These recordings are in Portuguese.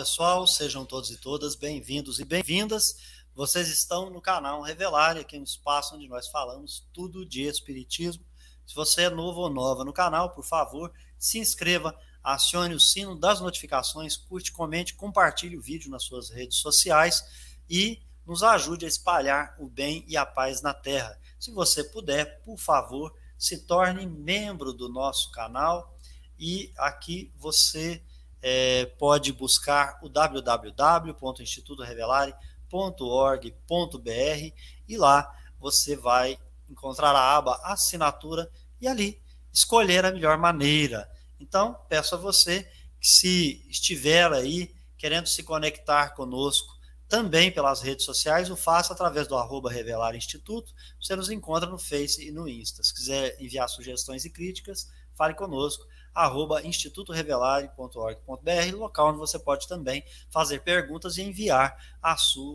pessoal, sejam todos e todas bem-vindos e bem-vindas. Vocês estão no canal Revelar, aqui no espaço onde nós falamos tudo de Espiritismo. Se você é novo ou nova no canal, por favor, se inscreva, acione o sino das notificações, curte, comente, compartilhe o vídeo nas suas redes sociais e nos ajude a espalhar o bem e a paz na Terra. Se você puder, por favor, se torne membro do nosso canal e aqui você é, pode buscar o www.institutorevelare.org.br e lá você vai encontrar a aba assinatura e ali escolher a melhor maneira. Então, peço a você que se estiver aí querendo se conectar conosco também pelas redes sociais, o faça através do arroba Revelar Instituto. Você nos encontra no Face e no Insta. Se quiser enviar sugestões e críticas, fale conosco arroba institutorevelare.org.br, local onde você pode também fazer perguntas e enviar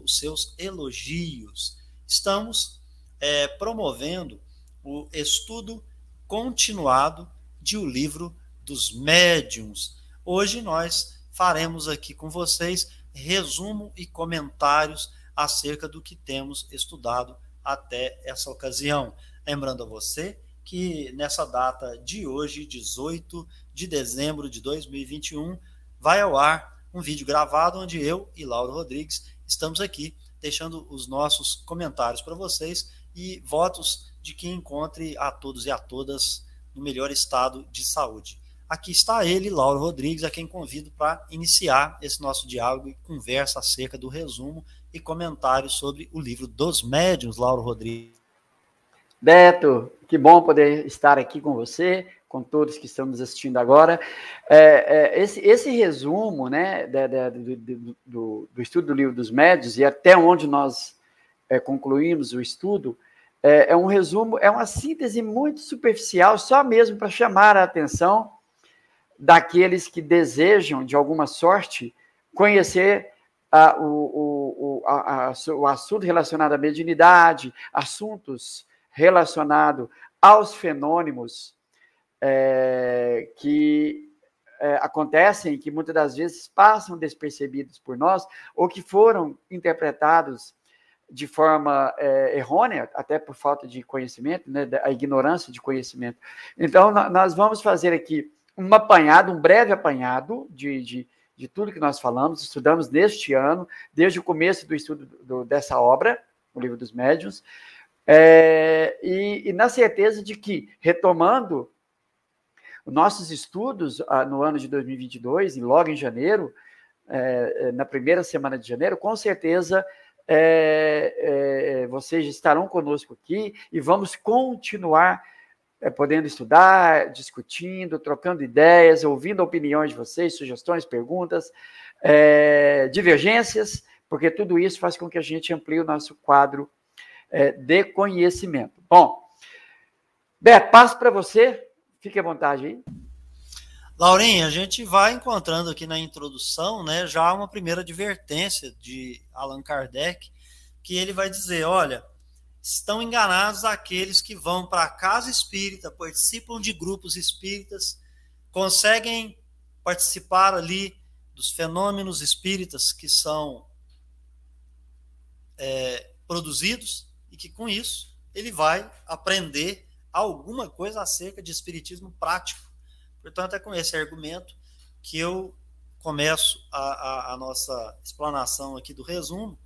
os seus elogios. Estamos é, promovendo o estudo continuado de O Livro dos Médiuns. Hoje nós faremos aqui com vocês resumo e comentários acerca do que temos estudado até essa ocasião. Lembrando a você que nessa data de hoje, 18 de dezembro de 2021, vai ao ar um vídeo gravado onde eu e Lauro Rodrigues estamos aqui deixando os nossos comentários para vocês e votos de que encontre a todos e a todas no melhor estado de saúde. Aqui está ele, Lauro Rodrigues, a quem convido para iniciar esse nosso diálogo e conversa acerca do resumo e comentário sobre o livro dos médiuns, Lauro Rodrigues. Beto, que bom poder estar aqui com você, com todos que estão nos assistindo agora. É, é, esse, esse, resumo né, da, da, do, do, do, estudo do livro dos médios e até onde nós é, concluímos o estudo é, é, um resumo, é uma síntese muito superficial, só mesmo para chamar a atenção daqueles que desejam, de alguma sorte, conhecer a, o, o, a, a, o assunto relacionado à mediunidade, assuntos relacionado aos fenômenos é, que é, acontecem, que muitas das vezes passam despercebidos por nós, ou que foram interpretados de forma é, errônea, até por falta de conhecimento, né, a ignorância de conhecimento. Então, nós vamos fazer aqui um apanhado, um breve apanhado de, de, de tudo que nós falamos, estudamos neste ano, desde o começo do estudo do, dessa obra, o Livro dos Médiuns, é, e, e, na certeza de que, retomando nossos estudos ah, no ano de 2022, e logo em janeiro, é, é, na primeira semana de janeiro, com certeza é, é vocês estarão conosco aqui e vamos continuar é, podendo estudar, discutindo, trocando ideias, ouvindo opiniões de vocês, sugestões, perguntas, divergências, porque tudo isso faz com que a gente amplie o nosso quadro é, de conhecimento. Bom, Beto, passo para você, fique à vontade aí. Laurinha, a gente vai encontrando aqui na introdução, né, já uma primeira advertência de Allan Kardec, que ele vai dizer, olha, estão enganados aqueles que vão para a casa espírita, participam de grupos espíritas, conseguem participar ali dos fenômenos espíritas que são é, produzidos, e que com isso ele vai aprender alguma coisa acerca de espiritismo prático. Portanto, é com esse argumento que eu começo a, a, a nossa explanação aqui do resumo,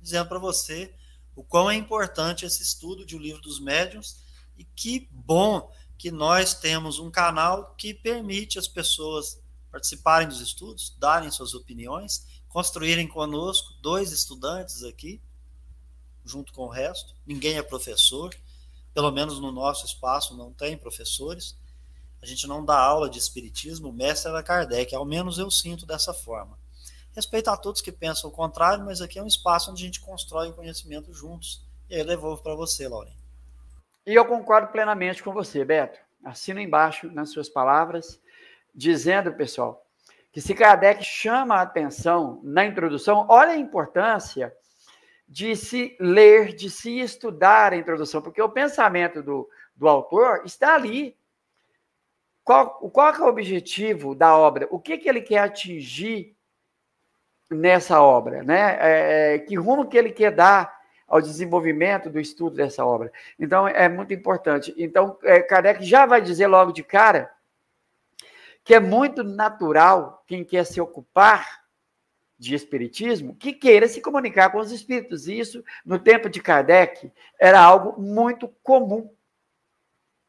dizendo para você o quão é importante esse estudo de O Livro dos Médiuns e que bom que nós temos um canal que permite as pessoas participarem dos estudos, darem suas opiniões, construírem conosco dois estudantes aqui junto com o resto, ninguém é professor, pelo menos no nosso espaço não tem professores. A gente não dá aula de espiritismo, o mestre era Kardec, ao menos eu sinto dessa forma. Respeito a todos que pensam o contrário, mas aqui é um espaço onde a gente constrói o conhecimento juntos. E aí eu devolvo para você, Lauren. E eu concordo plenamente com você, Beto. Assino embaixo nas suas palavras, dizendo, pessoal, que se Kardec chama a atenção na introdução, olha a importância de se ler, de se estudar a introdução, porque o pensamento do, do autor está ali. Qual, qual é o objetivo da obra? O que, que ele quer atingir nessa obra? Né? É, é, que rumo que ele quer dar ao desenvolvimento do estudo dessa obra? Então, é muito importante. Então, é, Kardec já vai dizer logo de cara que é muito natural quem quer se ocupar de espiritismo que queira se comunicar com os espíritos. E isso, no tempo de Kardec, era algo muito comum.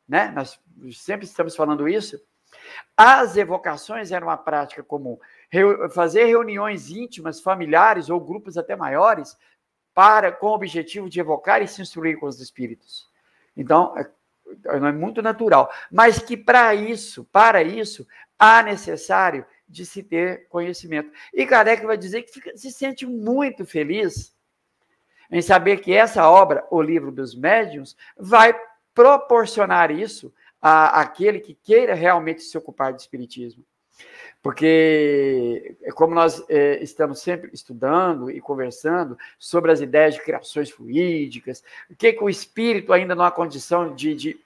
Né? Nós sempre estamos falando isso. As evocações eram uma prática comum. Reu fazer reuniões íntimas, familiares ou grupos até maiores, para com o objetivo de evocar e se instruir com os espíritos. Então, é, é muito natural. Mas que para isso, para isso, há necessário de se ter conhecimento. E Kardec vai dizer que fica, se sente muito feliz em saber que essa obra, O Livro dos Médiuns, vai proporcionar isso a, àquele que queira realmente se ocupar de Espiritismo. Porque, como nós é, estamos sempre estudando e conversando sobre as ideias de criações fluídicas, o que, que o espírito, ainda numa condição de, de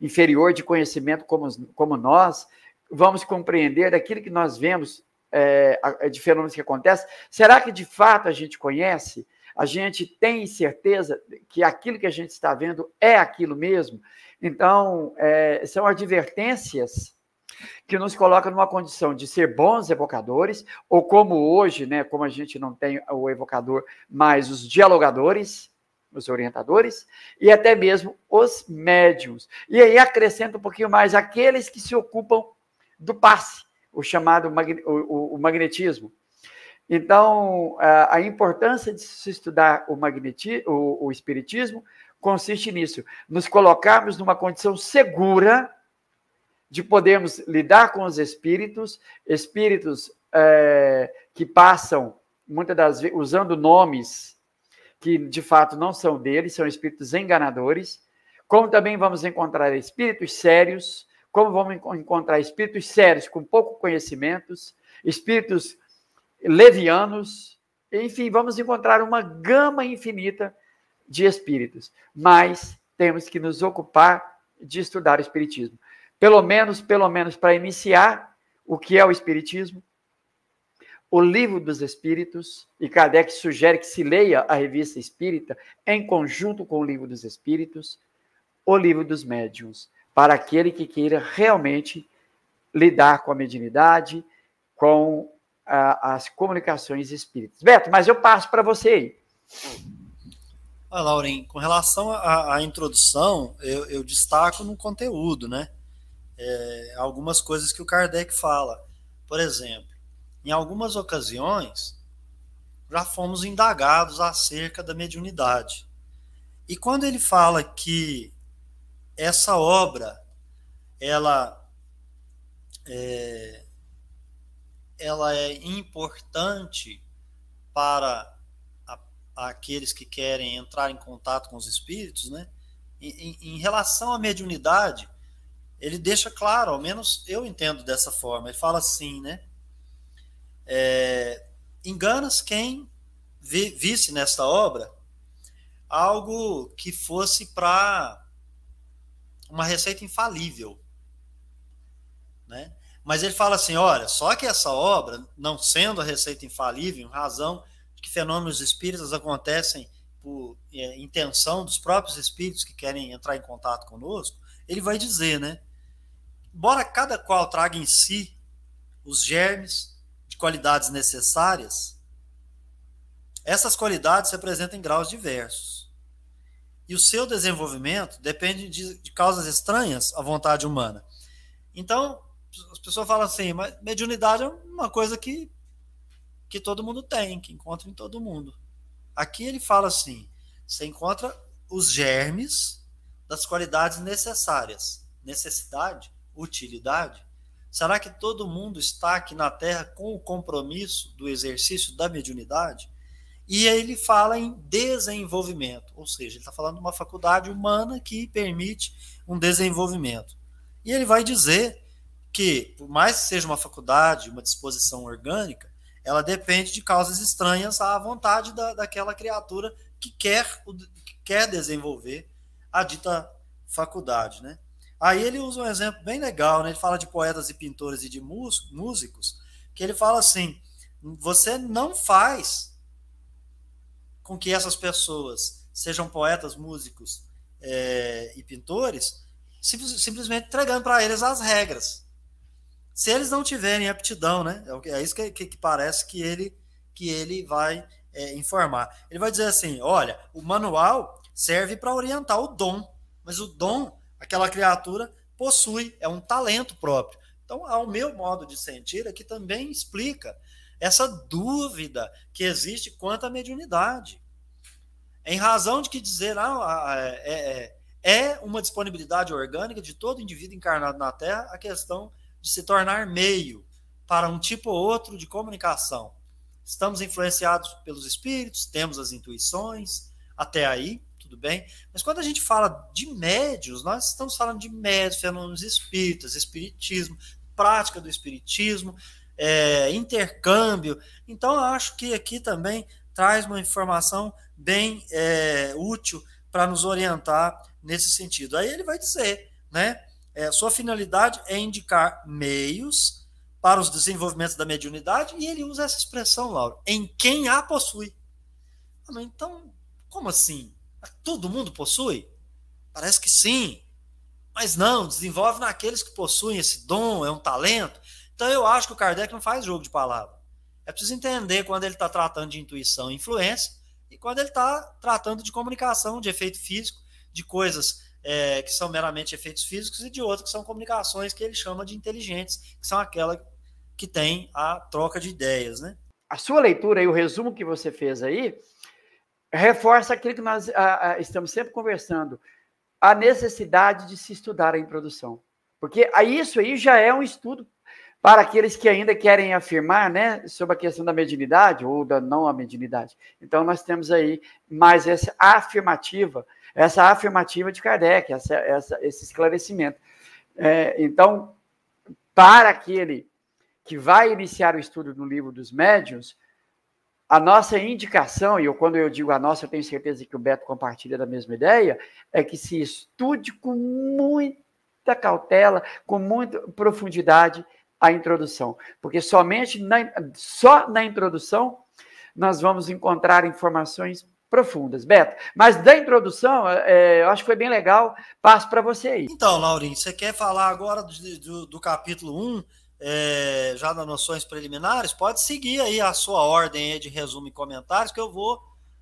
inferior de conhecimento como, como nós, vamos compreender aquilo que nós vemos é, de fenômenos que acontecem? Será que de fato a gente conhece? A gente tem certeza que aquilo que a gente está vendo é aquilo mesmo? Então, é, são advertências que nos coloca numa condição de ser bons evocadores, ou como hoje, né, como a gente não tem o evocador, mas os dialogadores, os orientadores, e até mesmo os médiums. E aí acrescenta um pouquinho mais aqueles que se ocupam do passe, o chamado o, o magnetismo. Então, a importância de se estudar o, magneti, o, o espiritismo consiste nisso, nos colocarmos numa condição segura de podermos lidar com os espíritos, espíritos é, que passam, muitas das vezes, usando nomes que de fato não são deles, são espíritos enganadores, como também vamos encontrar espíritos sérios, como vamos encontrar espíritos sérios, com pouco conhecimentos, espíritos levianos, enfim, vamos encontrar uma gama infinita de espíritos. Mas temos que nos ocupar de estudar o espiritismo. Pelo menos, pelo menos para iniciar o que é o espiritismo, o Livro dos Espíritos, e Kardec sugere que se leia a revista espírita em conjunto com o Livro dos Espíritos, o Livro dos Médiuns para aquele que queira realmente lidar com a mediunidade, com a, ah, as comunicações espíritas. Beto, mas eu passo para você aí. Ah, Lauren, com relação à, à introdução, eu, eu, destaco no conteúdo, né? É, algumas coisas que o Kardec fala. Por exemplo, em algumas ocasiões, já fomos indagados acerca da mediunidade. E quando ele fala que essa obra, ela é, ela é importante para a, aqueles que querem entrar em contato com os espíritos, né? Em, em, em, relação à mediunidade, ele deixa claro, ao menos eu entendo dessa forma. Ele fala assim, né? É, enganas quem vi, visse nesta obra algo que fosse para uma receita infalível. Né? Mas ele fala assim: olha, só que essa obra, não sendo a receita infalível, em razão de que fenômenos espíritas acontecem por é, intenção dos próprios espíritos que querem entrar em contato conosco, ele vai dizer, né? Embora cada qual traga em si os germes de qualidades necessárias, essas qualidades em graus diversos e o seu desenvolvimento depende de, de causas estranhas à vontade humana. Então, as pessoas falam assim, mas mediunidade é uma coisa que, que todo mundo tem, que encontra em todo mundo. Aqui ele fala assim: você encontra os germes das qualidades necessárias. Necessidade, utilidade. Será que todo mundo está aqui na Terra com o compromisso do exercício da mediunidade? E ele fala em desenvolvimento, ou seja, ele está falando de uma faculdade humana que permite um desenvolvimento. E ele vai dizer que, por mais que seja uma faculdade, uma disposição orgânica, ela depende de causas estranhas à vontade da, daquela criatura que quer, que quer desenvolver a dita faculdade. Né? Aí ele usa um exemplo bem legal, né? ele fala de poetas e pintores e de músicos, que ele fala assim: você não faz com que essas pessoas sejam poetas, músicos é, e pintores, simplesmente entregando para eles as regras. Se eles não tiverem aptidão, né? É, é isso que, que, que parece que ele, que ele vai é, informar. Ele vai dizer assim: olha, o manual serve para orientar o dom, mas o dom, aquela criatura possui, é um talento próprio. Então, ao meu modo de sentir, aqui também explica essa dúvida que existe quanto à mediunidade. Em razão de que dizer ah, é, é, é, é uma disponibilidade orgânica de todo indivíduo encarnado na Terra a questão de se tornar meio para um tipo ou outro de comunicação. Estamos influenciados pelos espíritos, temos as intuições, até aí, tudo bem. Mas quando a gente fala de médios, nós estamos falando de médios, fenômenos espíritas, espiritismo, prática do espiritismo, é, intercâmbio. Então, acho que aqui também traz uma informação bem é, útil para nos orientar nesse sentido. Aí ele vai dizer, né? É, sua finalidade é indicar meios para os desenvolvimentos da mediunidade, e ele usa essa expressão, Lauro, em quem a possui. Ah, então, como assim? Todo mundo possui? Parece que sim, mas não, desenvolve naqueles que possuem esse dom, é um talento. Então eu acho que o Kardec não faz jogo de palavra. É preciso entender quando ele está tratando de intuição e influência, e quando ele está tratando de comunicação, de efeito físico, de coisas é, que são meramente efeitos físicos e de outras que são comunicações que ele chama de inteligentes, que são aquelas que tem a troca de ideias, né? A sua leitura e o resumo que você fez aí reforça aquilo que nós a, a, estamos sempre conversando, a necessidade de se estudar a introdução. Porque a, isso aí já é um estudo para aqueles que ainda querem afirmar, né, sobre a questão da mediunidade ou da não mediunidade. Então, nós temos aí mais essa afirmativa, essa afirmativa de Kardec, essa, essa esse esclarecimento. É, então, para aquele que vai iniciar o estudo no livro dos médiuns, a nossa indicação, e eu, quando eu digo a nossa, eu tenho certeza que o Beto compartilha da mesma ideia, é que se estude com muita cautela, com muita profundidade a introdução, porque somente na, só na introdução nós vamos encontrar informações profundas. Beto, mas da introdução, é, eu acho que foi bem legal, passo para você aí. Então, Laurinho, você quer falar agora do, do, do capítulo 1, é, já das noções preliminares? Pode seguir aí a sua ordem de resumo e comentários, que eu vou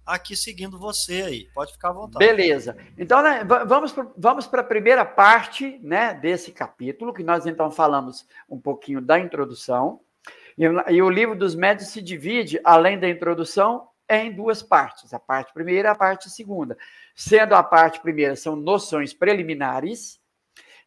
aqui seguindo você aí. Pode ficar à vontade. Beleza. Então, né, vamos, vamos para a primeira parte né, desse capítulo, que nós então falamos um pouquinho da introdução. E, e o livro dos médios se divide, além da introdução, em duas partes: a parte primeira e a parte segunda. Sendo a parte primeira, são noções preliminares.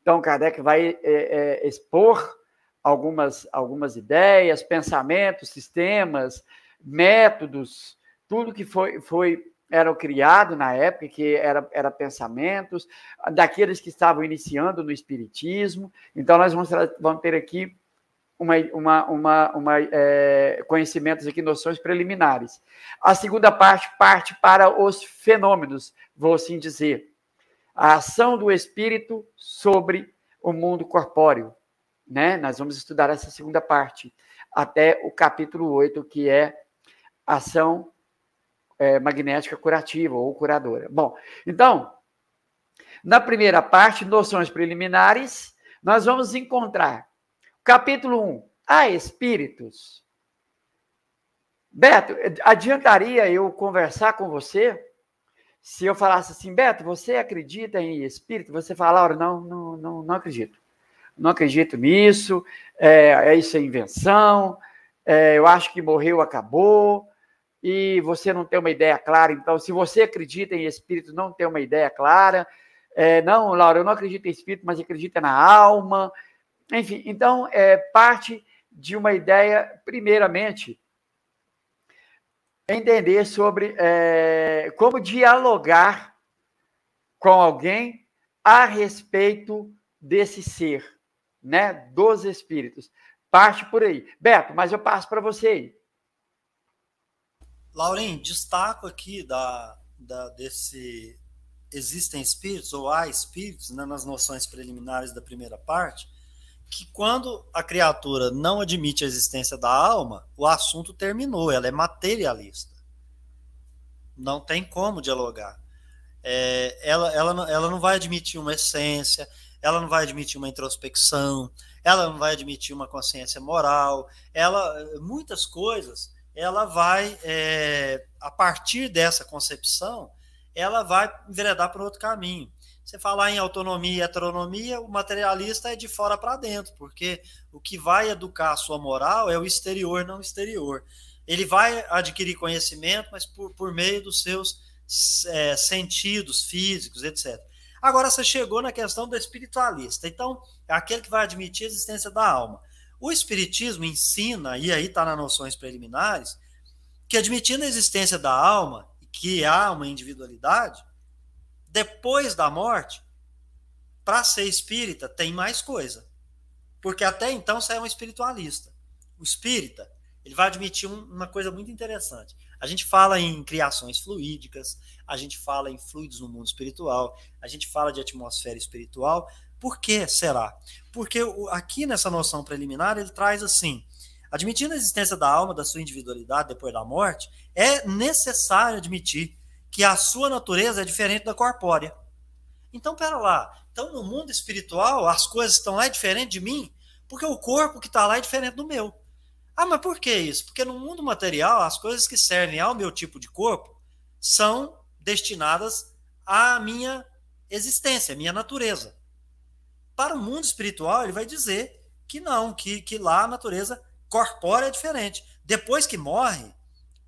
Então, Kardec vai é, é, expor algumas, algumas ideias, pensamentos, sistemas, métodos tudo que foi, foi era criado na época, que era, era pensamentos, daqueles que estavam iniciando no Espiritismo. Então, nós vamos, vamos ter aqui uma, uma, uma, uma é, conhecimentos aqui, noções preliminares. A segunda parte parte para os fenômenos, vou assim dizer. A ação do espírito sobre o mundo corpóreo. Né? Nós vamos estudar essa segunda parte, até o capítulo 8, que é ação é, magnética curativa ou curadora. Bom, então, na primeira parte, noções preliminares, nós vamos encontrar capítulo 1, a espíritos. Beto, adiantaria eu conversar com você se eu falasse assim, Beto, você acredita em espírito? Você fala, Laura, não, não, não, não acredito. Não acredito nisso, é, é isso é invenção, é, eu acho que morreu, acabou, e você não tem uma ideia clara. Então, se você acredita em espírito, não tem uma ideia clara. É, não, Laura, eu não acredito em espírito, mas acredito na alma. Enfim, então, é parte de uma ideia, primeiramente, é entender sobre é, como dialogar com alguém a respeito desse ser, né, dos espíritos. Parte por aí. Beto, mas eu passo para você aí. Laurin destaco aqui da, da, desse existem espíritos ou há espíritos né, nas noções preliminares da primeira parte que quando a criatura não admite a existência da alma, o assunto terminou, ela é materialista. Não tem como dialogar. É, ela, ela, ela não vai admitir uma essência, ela não vai admitir uma introspecção, ela não vai admitir uma consciência moral, ela muitas coisas ela vai, é, a partir dessa concepção, ela vai enveredar para outro caminho. Você falar em autonomia e heteronomia, o materialista é de fora para dentro, porque o que vai educar a sua moral é o exterior, não o exterior. Ele vai adquirir conhecimento, mas por, por meio dos seus é, sentidos físicos, etc. Agora você chegou na questão do espiritualista. Então, é aquele que vai admitir a existência da alma. O Espiritismo ensina, e aí está nas noções preliminares, que admitindo a existência da alma, que há é uma individualidade, depois da morte, para ser espírita, tem mais coisa. Porque até então você é um espiritualista. O espírita, ele vai admitir um, uma coisa muito interessante. A gente fala em criações fluídicas, a gente fala em fluidos no mundo espiritual, a gente fala de atmosfera espiritual, por que será? Porque aqui nessa noção preliminar ele traz assim: admitindo a existência da alma, da sua individualidade depois da morte, é necessário admitir que a sua natureza é diferente da corpórea. Então, pera lá. Então, no mundo espiritual, as coisas estão lá é diferente de mim, porque o corpo que está lá é diferente do meu. Ah, mas por que isso? Porque no mundo material, as coisas que servem ao meu tipo de corpo são destinadas à minha existência, à minha natureza. Para o mundo espiritual, ele vai dizer que não, que, que lá a natureza corpórea é diferente. Depois que morre,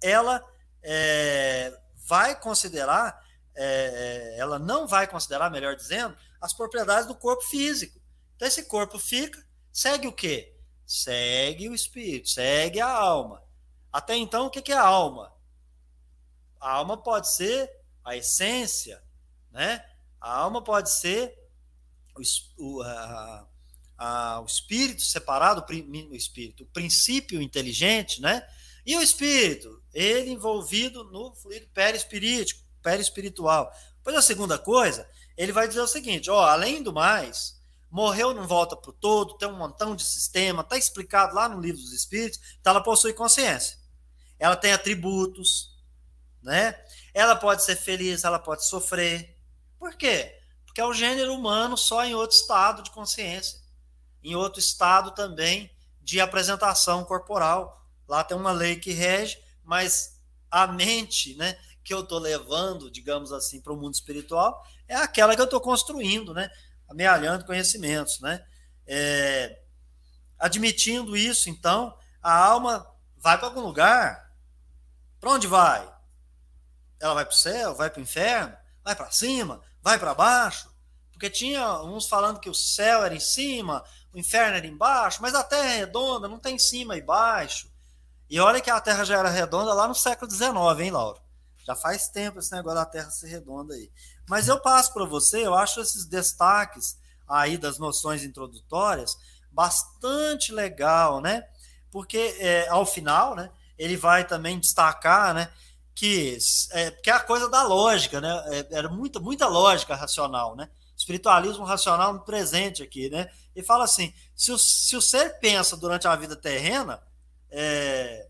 ela é, vai considerar, é, é, ela não vai considerar, melhor dizendo, as propriedades do corpo físico. Então esse corpo fica, segue o quê? Segue o espírito, segue a alma. Até então, o que é a alma? A alma pode ser a essência, né? A alma pode ser o, a, a, o espírito separado, o espírito, o princípio inteligente, né? E o espírito, ele envolvido no fluido perispirítico, perispiritual. Pois a segunda coisa, ele vai dizer o seguinte: ó, além do mais, morreu não volta para o todo, tem um montão de sistema, está explicado lá no livro dos espíritos, então ela possui consciência. Ela tem atributos, né? Ela pode ser feliz, ela pode sofrer. Por quê? Porque é o gênero humano só em outro estado de consciência, em outro estado também de apresentação corporal. Lá tem uma lei que rege, mas a mente, né, que eu estou levando, digamos assim, para o mundo espiritual, é aquela que eu estou construindo, né, amealhando conhecimentos, né. É, admitindo isso, então, a alma vai para algum lugar. Para onde vai? Ela vai para o céu? Vai para o inferno? Vai para cima? vai para baixo, porque tinha uns falando que o céu era em cima, o inferno era embaixo, mas a terra é redonda, não tem cima e baixo. E olha que a terra já era redonda lá no século XIX, hein, Lauro? Já faz tempo esse negócio da terra ser redonda aí. Mas eu passo para você, eu acho esses destaques aí das noções introdutórias bastante legal, né? Porque é, ao final, né, ele vai também destacar, né, que é, que é a coisa da lógica, né? É, era muita, muita lógica racional, né? Espiritualismo racional no presente aqui, né? E fala assim: se o, se o ser pensa durante a vida terrena, é,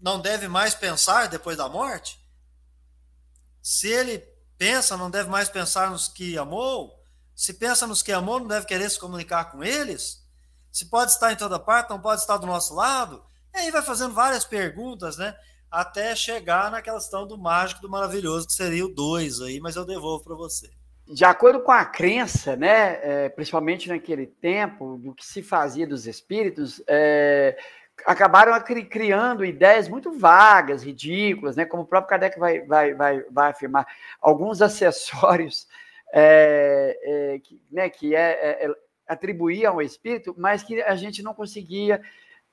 não deve mais pensar depois da morte? Se ele pensa, não deve mais pensar nos que amou? Se pensa nos que amou, não deve querer se comunicar com eles? Se pode estar em toda parte, não pode estar do nosso lado? E aí vai fazendo várias perguntas, né? Até chegar na questão do mágico, do maravilhoso, que seria o 2 aí, mas eu devolvo para você. De acordo com a crença, né, é, principalmente naquele tempo, do que se fazia dos espíritos, é, acabaram criando ideias muito vagas, ridículas, né? como o próprio Kardec vai, vai, vai, vai afirmar. Alguns acessórios é, é, que, né, que é, é, é atribuía ao espírito, mas que a gente não conseguia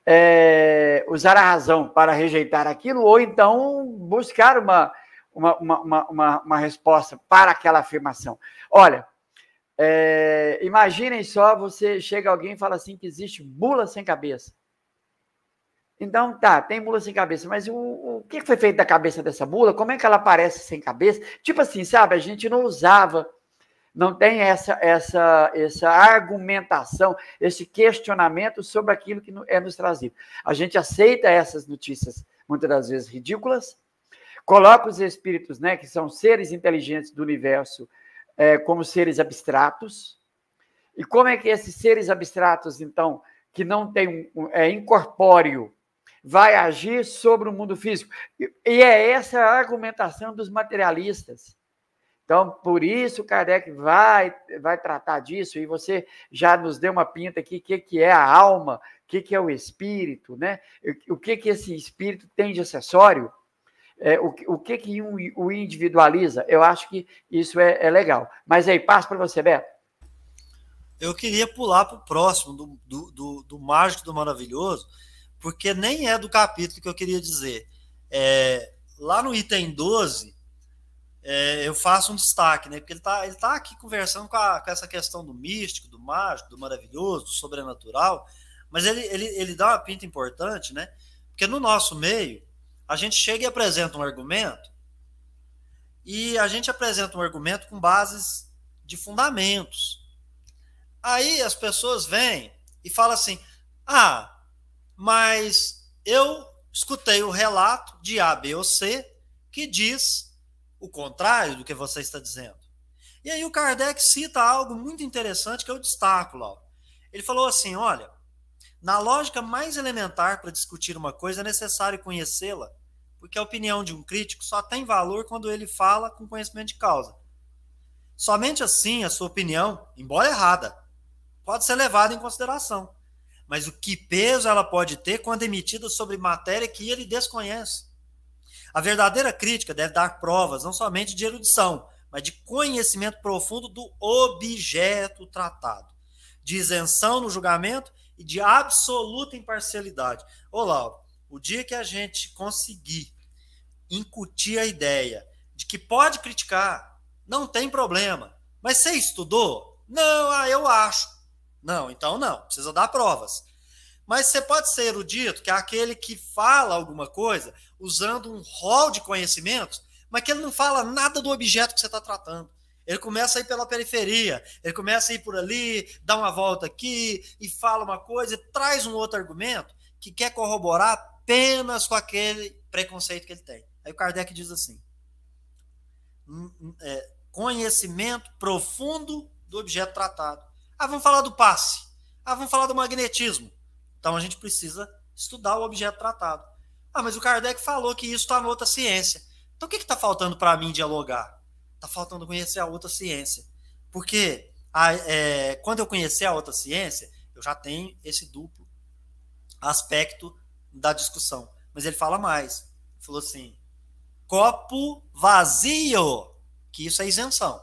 é, usar a razão para rejeitar aquilo, ou então buscar uma, uma, uma, uma, uma resposta para aquela afirmação. Olha, é, imaginem só, você chega alguém e fala assim que existe mula sem cabeça. Então, tá, tem mula sem cabeça, mas o, o que foi feito da cabeça dessa mula? Como é que ela aparece sem cabeça? Tipo assim, sabe, a gente não usava não tem essa, essa, essa argumentação, esse questionamento sobre aquilo que é nos trazido. A gente aceita essas notícias, muitas das vezes ridículas, coloca os espíritos, né, que são seres inteligentes do universo, é, como seres abstratos. E como é que esses seres abstratos, então, que não tem um, é incorpóreo, vai agir sobre o mundo físico? E, e é essa a argumentação dos materialistas então, por isso, o Kardec vai, vai tratar disso, e você já nos deu uma pinta aqui, o que, que é a alma, o que, que é o espírito, né? o que, que esse espírito tem de acessório, é, o, o, que, que um, o individualiza. Eu acho que isso é, é legal. Mas aí, passo para você, Beto. Eu queria pular para o próximo, do, do, do, do mágico, do maravilhoso, porque nem é do capítulo que eu queria dizer. É, lá no item 12, é, eu faço um destaque, né? Porque ele está ele tá aqui conversando com, a, com, essa questão do místico, do mágico, do maravilhoso, do sobrenatural, mas ele, ele, ele dá uma pinta importante, né? Porque no nosso meio, a gente chega e apresenta um argumento, e a gente apresenta um argumento com bases de fundamentos. Aí as pessoas vêm e falam assim: ah, mas eu escutei o relato de A, B ou C que diz o contrário do que você está dizendo. E aí o Kardec cita algo muito interessante que eu destaco, Laura. Ele falou assim: olha, na lógica mais elementar para discutir uma coisa é necessário conhecê-la, porque a opinião de um crítico só tem valor quando ele fala com conhecimento de causa. Somente assim a sua opinião, embora errada, pode ser levada em consideração. Mas o que peso ela pode ter quando é emitida sobre matéria que ele desconhece? A verdadeira crítica deve dar provas não somente de erudição, mas de conhecimento profundo do objeto tratado, de isenção no julgamento e de absoluta imparcialidade. Olá, o dia que a gente conseguir incutir a ideia de que pode criticar, não tem problema, mas você estudou? Não, ah, eu acho. Não, então não, precisa dar provas. Mas você pode ser erudito, que é aquele que fala alguma coisa usando um rol de conhecimentos, mas que ele não fala nada do objeto que você está tratando. Ele começa a ir pela periferia, ele começa a ir por ali, dá uma volta aqui e fala uma coisa e traz um outro argumento que quer corroborar apenas com aquele preconceito que ele tem. Aí o Kardec diz assim: é, conhecimento profundo do objeto tratado. Ah, vamos falar do passe. Ah, vamos falar do magnetismo. Então a gente precisa estudar o objeto tratado. Ah, mas o Kardec falou que isso está na outra ciência. Então o que está faltando para mim dialogar? Está faltando conhecer a outra ciência. Porque a, é, quando eu conhecer a outra ciência, eu já tenho esse duplo aspecto da discussão. Mas ele fala mais. Ele falou assim: copo vazio, que isso é isenção.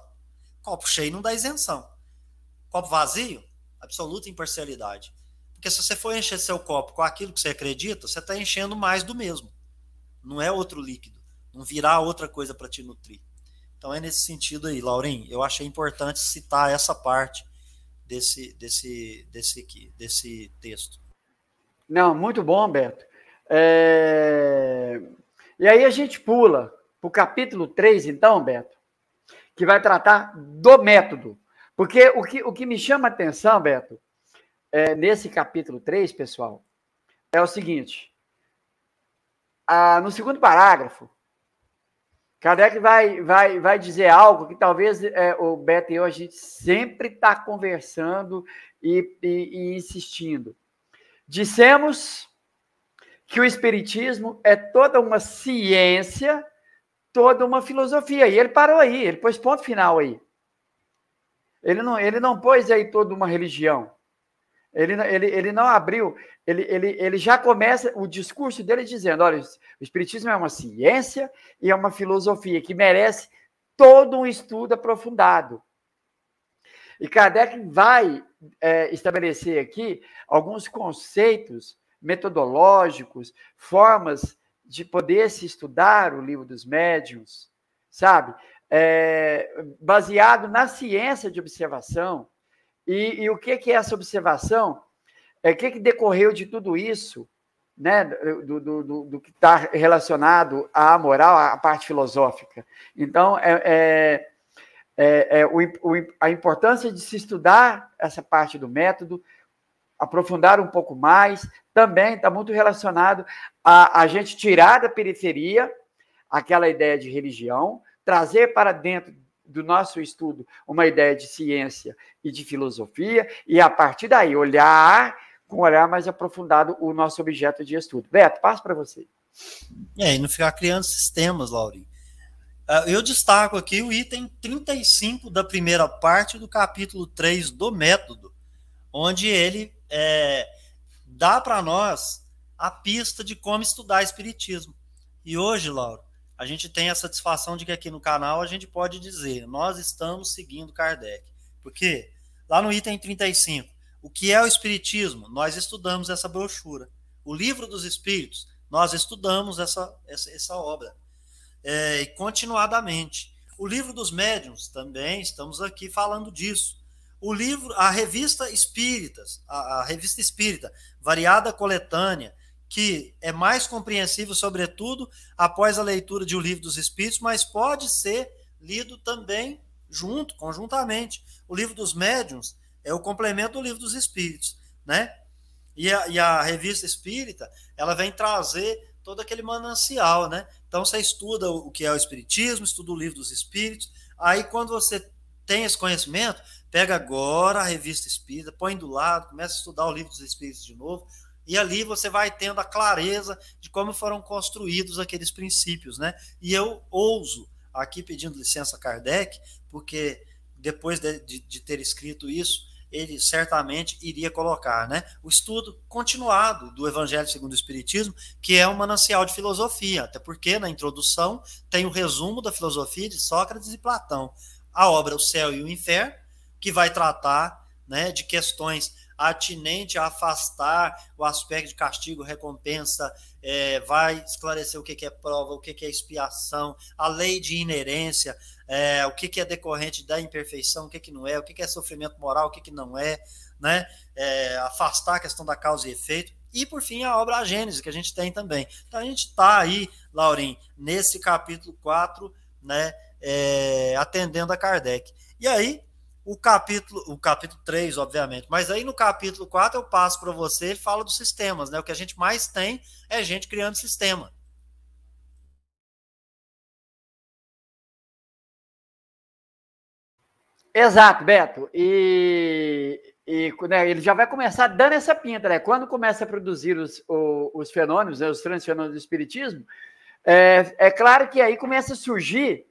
Copo cheio não dá isenção. Copo vazio, absoluta imparcialidade. Porque se você for encher seu copo com aquilo que você acredita, você está enchendo mais do mesmo. Não é outro líquido. Não virá outra coisa para te nutrir. Então é nesse sentido aí, Laurim. Eu achei importante citar essa parte desse, desse, desse, aqui, desse texto. Não, muito bom, Beto. É... E aí a gente pula para o capítulo 3, então, Beto, que vai tratar do método. Porque o que, o que me chama a atenção, Beto, é, nesse capítulo 3, pessoal, é o seguinte. A, ah, no segundo parágrafo, Kardec vai, vai, vai dizer algo que talvez é, o Beto e eu, a gente sempre está conversando e, e, e insistindo. Dissemos que o Espiritismo é toda uma ciência, toda uma filosofia. E ele parou aí, ele pôs ponto final aí. Ele não, ele não pôs aí toda uma religião. Ele, ele, ele não abriu, ele, ele, ele já começa o discurso dele dizendo: olha, o Espiritismo é uma ciência e é uma filosofia que merece todo um estudo aprofundado. E Kardec vai é, estabelecer aqui alguns conceitos metodológicos, formas de poder se estudar o livro dos médiuns, sabe? É, baseado na ciência de observação, e, e o que, que é essa observação? É, o que, que decorreu de tudo isso, né, do, do, do, do que está relacionado à moral, à parte filosófica? Então, é, é, é, é o, o, a importância de se estudar essa parte do método, aprofundar um pouco mais, também está muito relacionado a, a gente tirar da periferia aquela ideia de religião, trazer para dentro do nosso estudo uma ideia de ciência e de filosofia, e a partir daí olhar com um olhar mais aprofundado o nosso objeto de estudo. Beto, passo para você. É, e não ficar criando sistemas, Lauri. Ah, eu destaco aqui o item 35 da primeira parte do capítulo 3 do método, onde ele é, dá para nós a pista de como estudar Espiritismo. E hoje, Lauro, a gente tem a satisfação de que aqui no canal a gente pode dizer, nós estamos seguindo Kardec. Porque lá no item 35, o que é o espiritismo? Nós estudamos essa brochura. O livro dos espíritos, nós estudamos essa, essa, essa obra. É, continuadamente. O livro dos médiuns também estamos aqui falando disso. O livro, a revista Espíritas, a, a revista Espírita, variada coletânea, que é mais compreensível, sobretudo, após a leitura de O Livro dos Espíritos, mas pode ser lido também junto, conjuntamente. O Livro dos Médiuns é o complemento do Livro dos Espíritos, né? E a, e a Revista Espírita, ela vem trazer todo aquele manancial, né? Então você estuda o que é o Espiritismo, estuda o Livro dos Espíritos, aí quando você tem esse conhecimento, pega agora a Revista Espírita, põe do lado, começa a estudar o Livro dos Espíritos de novo, e ali você vai tendo a clareza de como foram construídos aqueles princípios, né? E eu ouso aqui pedindo licença Kardec, porque depois de, de, de ter escrito isso, ele certamente iria colocar, né? O estudo continuado do Evangelho segundo o Espiritismo, que é um manancial de filosofia, até porque na introdução tem o resumo da filosofia de Sócrates e Platão. A obra O Céu e o Inferno, que vai tratar né, de questões atinente a afastar o aspecto de castigo, recompensa, é, vai esclarecer o que, que é prova, o que, que é expiação, a lei de inerência, é, o que, que é decorrente da imperfeição, o que, que não é, o que, que é sofrimento moral, o que, que não é, né? É, afastar a questão da causa e efeito. E, por fim, a obra Gênese, que a gente tem também. Então, a gente está aí, Laurim, nesse capítulo 4, né, é, atendendo a Kardec. E aí, o capítulo, o capítulo 3, obviamente, mas aí no capítulo 4 eu passo para você e falo dos sistemas, né? O que a gente mais tem é gente criando sistema. Exato, Beto. E, e né, ele já vai começar dando essa pinta, né? Quando começa a produzir os, os, os fenômenos, né, os transfenômenos do Espiritismo, é, é claro que aí começa a surgir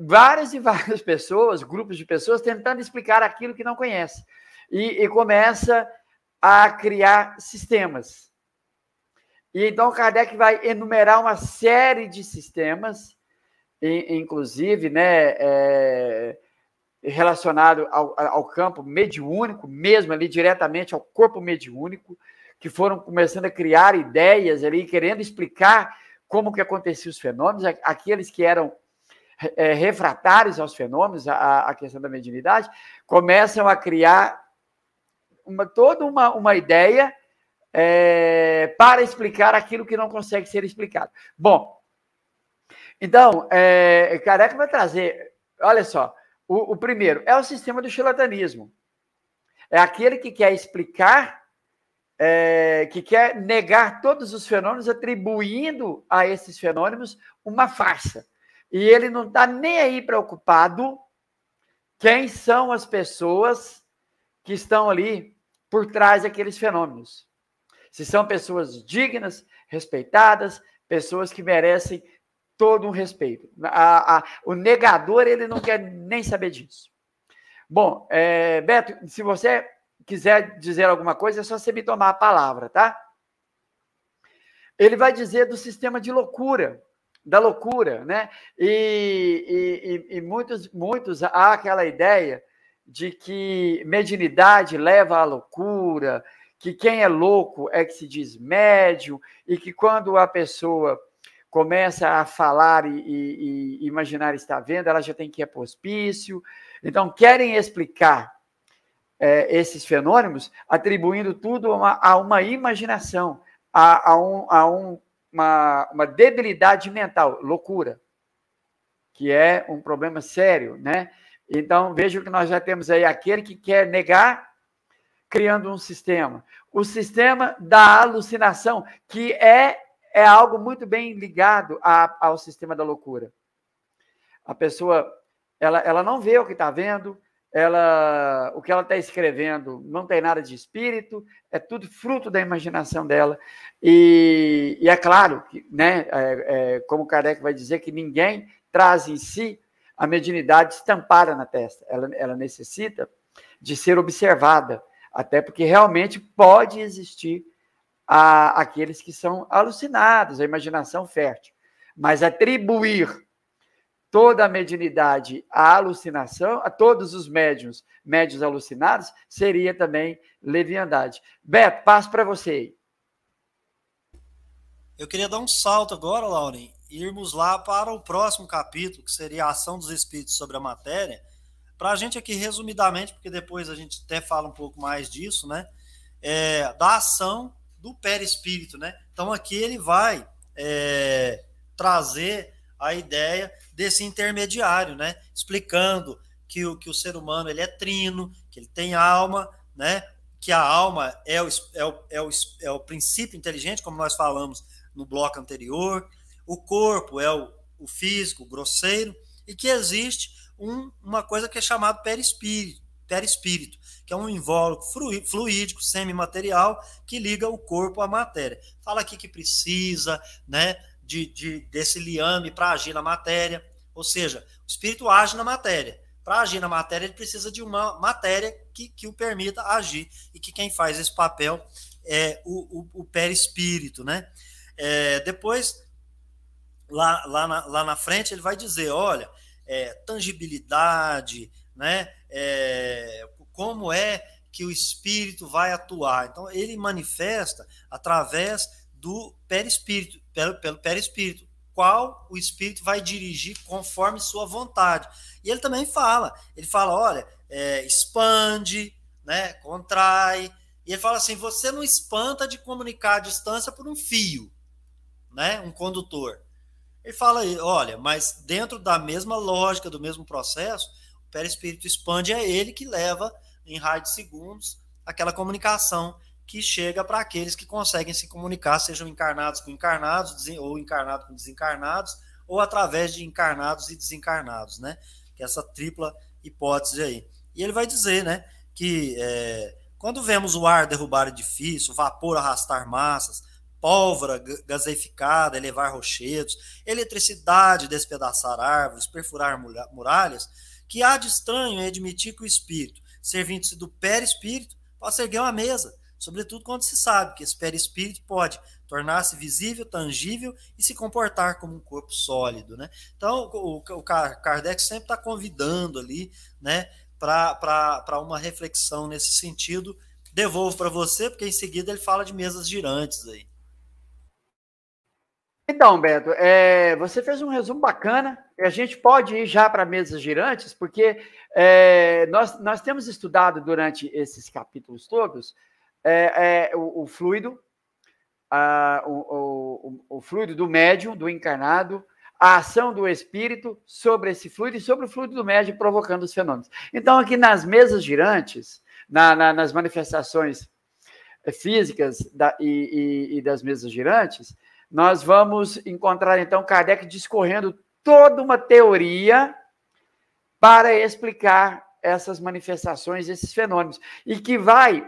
várias e várias pessoas, grupos de pessoas, tentando explicar aquilo que não conhece. E, e começa a criar sistemas. E então Kardec vai enumerar uma série de sistemas, e, inclusive, né, é, relacionado ao, ao campo mediúnico, mesmo ali diretamente ao corpo mediúnico, que foram começando a criar ideias ali, querendo explicar como que aconteciam os fenômenos, aqueles que eram é, refratários aos fenômenos, a, a, questão da mediunidade, começam a criar uma, toda uma, uma ideia é, para explicar aquilo que não consegue ser explicado. Bom, então, é, Careca vai trazer, olha só, o, o primeiro é o sistema do charlatanismo. É aquele que quer explicar é, que quer negar todos os fenômenos, atribuindo a esses fenômenos uma farsa, e ele não está nem aí preocupado quem são as pessoas que estão ali por trás daqueles fenômenos. Se são pessoas dignas, respeitadas, pessoas que merecem todo um respeito. A, a, o negador, ele não quer nem saber disso. Bom, é, Beto, se você quiser dizer alguma coisa, é só você me tomar a palavra, tá? Ele vai dizer do sistema de loucura da loucura, né? E, e, e, muitos, muitos há aquela ideia de que mediunidade leva à loucura, que quem é louco é que se diz médio, e que quando a pessoa começa a falar e, e, e imaginar está vendo, ela já tem que ir para hospício. Então, querem explicar é, esses fenômenos atribuindo tudo a uma, a uma imaginação, a, a um, a um uma, uma debilidade mental, loucura, que é um problema sério, né? Então, veja que nós já temos aí aquele que quer negar, criando um sistema. O sistema da alucinação, que é, é algo muito bem ligado a, ao sistema da loucura. A pessoa, ela, ela não vê o que está vendo, ela, o que ela está escrevendo não tem nada de espírito, é tudo fruto da imaginação dela. E, e é claro, que, né, é, é, como Kardec vai dizer, que ninguém traz em si a mediunidade estampada na testa. Ela, ela necessita de ser observada, até porque realmente pode existir a, aqueles que são alucinados, a imaginação fértil. Mas atribuir toda a mediunidade, a alucinação, a todos os médiums, médios alucinados, seria também leviandade. Beto, passo para você. Eu queria dar um salto agora, Lauren, e irmos lá para o próximo capítulo, que seria a ação dos espíritos sobre a matéria, para a gente aqui resumidamente, porque depois a gente até fala um pouco mais disso, né? É, da ação do perispírito, né? Então aqui ele vai é, trazer a ideia desse intermediário, né? Explicando que o, que o ser humano ele é trino, que ele tem alma, né? Que a alma é o, é o, é o, é o princípio inteligente, como nós falamos no bloco anterior, o corpo é o, o físico, o grosseiro, e que existe um, uma coisa que é chamada perispírito, perispírito, que é um invólucro fluídico, semimaterial, que liga o corpo à matéria. Fala aqui que precisa, né? de, de desse liame para agir na matéria. Ou seja, o espírito age na matéria. Para agir na matéria, ele precisa de uma matéria que, que o permita agir e que quem faz esse papel é o, o, o perispírito, né? É, depois, lá, lá, na, lá na frente, ele vai dizer, olha, é, tangibilidade, né? É, como é que o espírito vai atuar. Então, ele manifesta através do perispírito, pelo, pelo perispírito, qual o espírito vai dirigir conforme sua vontade. E ele também fala, ele fala, olha, é, expande, né, contrai, e ele fala assim, você não espanta de comunicar a distância por um fio, né, um condutor. Ele fala, olha, mas dentro da mesma lógica, do mesmo processo, o perispírito expande é ele que leva em raio de segundos aquela comunicação que chega para aqueles que conseguem se comunicar, sejam encarnados com encarnados, ou encarnados com desencarnados, ou através de encarnados e desencarnados, né? Que é essa tripla hipótese aí. E ele vai dizer, né, que é, quando vemos o ar derrubar edifício, vapor arrastar massas, pólvora gaseificada, elevar rochedos, eletricidade despedaçar árvores, perfurar muralhas, que há de estranho é admitir que o espírito, servindo-se do perispírito, possa erguer uma mesa, sobretudo quando se sabe que esse perispírito pode tornar-se visível, tangível e se comportar como um corpo sólido. Né? Então, o, o Kardec sempre está convidando ali né, para uma reflexão nesse sentido. Devolvo para você, porque em seguida ele fala de mesas girantes aí. Então, Beto, é, você fez um resumo bacana. A gente pode ir já para mesas girantes, porque é, nós, nós temos estudado durante esses capítulos todos é, é o, o, fluido, a, o, o, o fluido do médium, do encarnado, a ação do espírito sobre esse fluido e sobre o fluido do médium provocando os fenômenos. Então, aqui nas mesas girantes, na, na, nas manifestações físicas da, e, e, e, das mesas girantes, nós vamos encontrar, então, Kardec discorrendo toda uma teoria para explicar essas manifestações, esses fenômenos, e que vai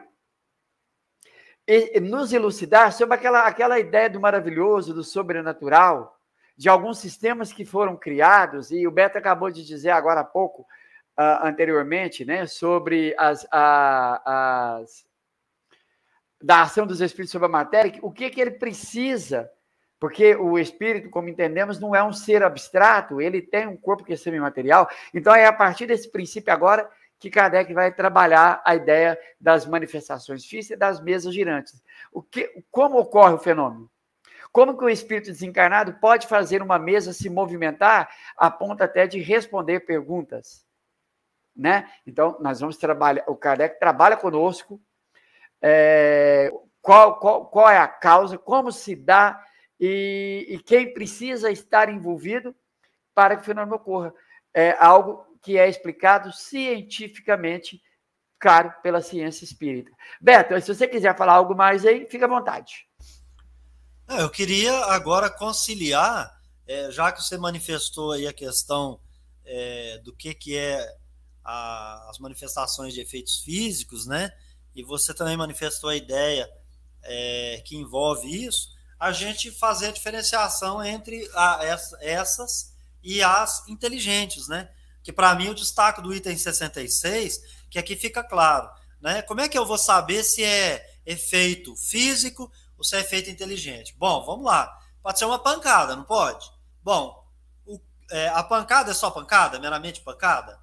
nos elucidar sobre aquela, aquela ideia do maravilhoso, do sobrenatural, de alguns sistemas que foram criados, e o Beto acabou de dizer agora há pouco, uh, anteriormente, né, sobre as, a, as, da ação dos espíritos sobre a matéria, o que, que ele precisa, porque o espírito, como entendemos, não é um ser abstrato, ele tem um corpo que é semimaterial, então é a partir desse princípio agora que Kardec vai trabalhar a ideia das manifestações físicas e das mesas girantes. O que, como ocorre o fenômeno? Como que o espírito desencarnado pode fazer uma mesa se movimentar a ponto até de responder perguntas? Né? Então, nós vamos trabalhar, o Kardec trabalha conosco é, qual, qual, qual é a causa, como se dá e, e quem precisa estar envolvido para que o fenômeno ocorra. É algo que é explicado cientificamente, claro, pela ciência espírita. Beto, se você quiser falar algo mais aí, fica à vontade. É, eu queria agora conciliar, é, já que você manifestou aí a questão é, do que, que é as manifestações de efeitos físicos, né? E você também manifestou a ideia que envolve isso, a gente fazer a diferenciação entre essas e as inteligentes, né? que para mim o destaque do item 66, que aqui fica claro, né? Como é que eu vou saber se é efeito físico ou se é efeito inteligente? Bom, vamos lá. Pode ser uma pancada, não pode? Bom, o, é, a pancada é só pancada, meramente pancada?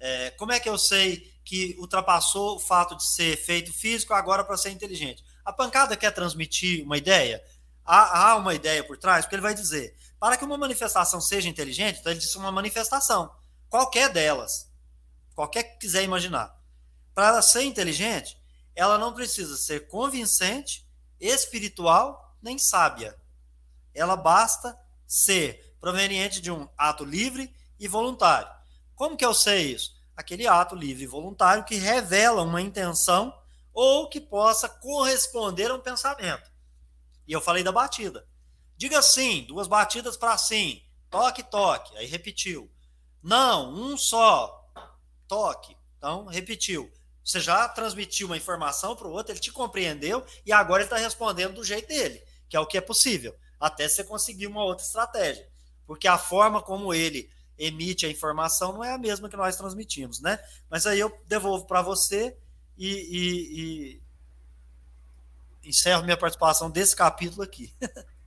É, como é que eu sei que ultrapassou o fato de ser efeito físico agora para ser inteligente? A pancada quer transmitir uma ideia? Há, há uma ideia por trás? Porque ele vai dizer, para que uma manifestação seja inteligente, então ele disse uma manifestação Qualquer delas. Qualquer que quiser imaginar. Para ser inteligente, ela não precisa ser convincente, espiritual, nem sábia. Ela basta ser proveniente de um ato livre e voluntário. Como que eu sei isso? Aquele ato livre e voluntário que revela uma intenção ou que possa corresponder a um pensamento. E eu falei da batida. Diga sim, duas batidas para sim, toque, toque. Aí repetiu. Não, um só. Toque. Então, repetiu. Você já transmitiu uma informação para o outro, ele te compreendeu e agora ele está respondendo do jeito dele, que é o que é possível, até você conseguir uma outra estratégia. Porque a forma como ele emite a informação não é a mesma que nós transmitimos, né? Mas aí eu devolvo para você e, e, e encerro minha participação desse capítulo aqui.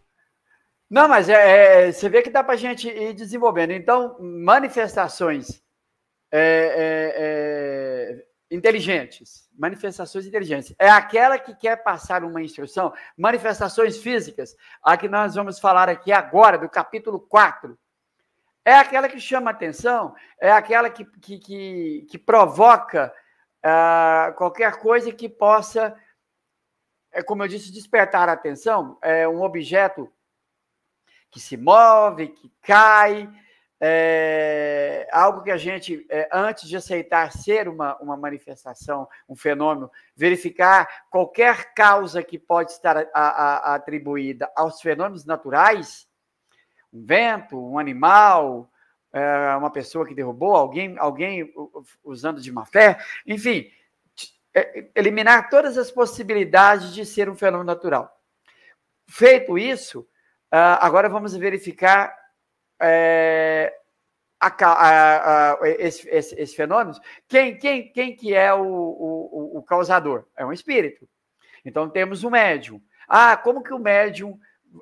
Não, mas é, é, você vê que dá para a gente ir desenvolvendo. Então, manifestações é, é, é, inteligentes. Manifestações inteligentes. É aquela que quer passar uma instrução. Manifestações físicas, a que nós vamos falar aqui agora, do capítulo 4. É aquela que chama atenção, é aquela que, que, que, que provoca uh, qualquer coisa que possa, é, como eu disse, despertar a atenção, é um objeto que se move, que cai, é, algo que a gente, é, antes de aceitar ser uma, uma manifestação, um fenômeno, verificar qualquer causa que pode estar a, a, a atribuída aos fenômenos naturais, um vento, um animal, é, uma pessoa que derrubou, alguém, alguém usando de má fé, enfim, é, eliminar todas as possibilidades de ser um fenômeno natural. Feito isso, Uh, agora vamos verificar é, a, a, a, esse, esse, esse, fenômeno. Quem, quem, quem que é o, o, o causador? É um espírito. Então temos o um médium. Ah, como que o médium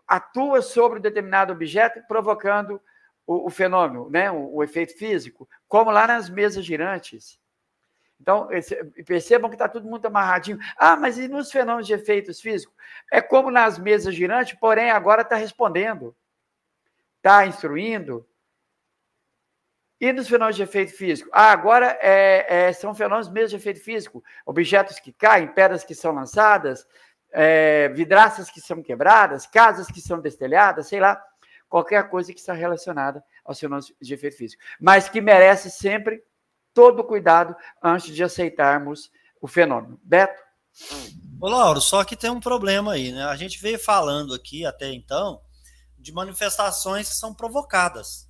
atua sobre um determinado objeto, provocando o, o fenômeno, né? O, o, efeito físico, como lá nas mesas girantes. Então, percebam que está tudo muito amarradinho. Ah, mas e nos fenômenos de efeitos físicos? É como nas mesas girantes, porém agora está respondendo, está instruindo. E nos fenômenos de efeito físico? Ah, agora é, é, são fenômenos mesmo de efeito físico. Objetos que caem, pedras que são lançadas, é, vidraças que são quebradas, casas que são destelhadas, sei lá, qualquer coisa que está relacionada aos fenômenos de efeito físico. Mas que merece sempre todo cuidado antes de aceitarmos o fenômeno. Beto? Ô, Lauro, só que tem um problema aí, né? A gente veio falando aqui até então de manifestações que são provocadas,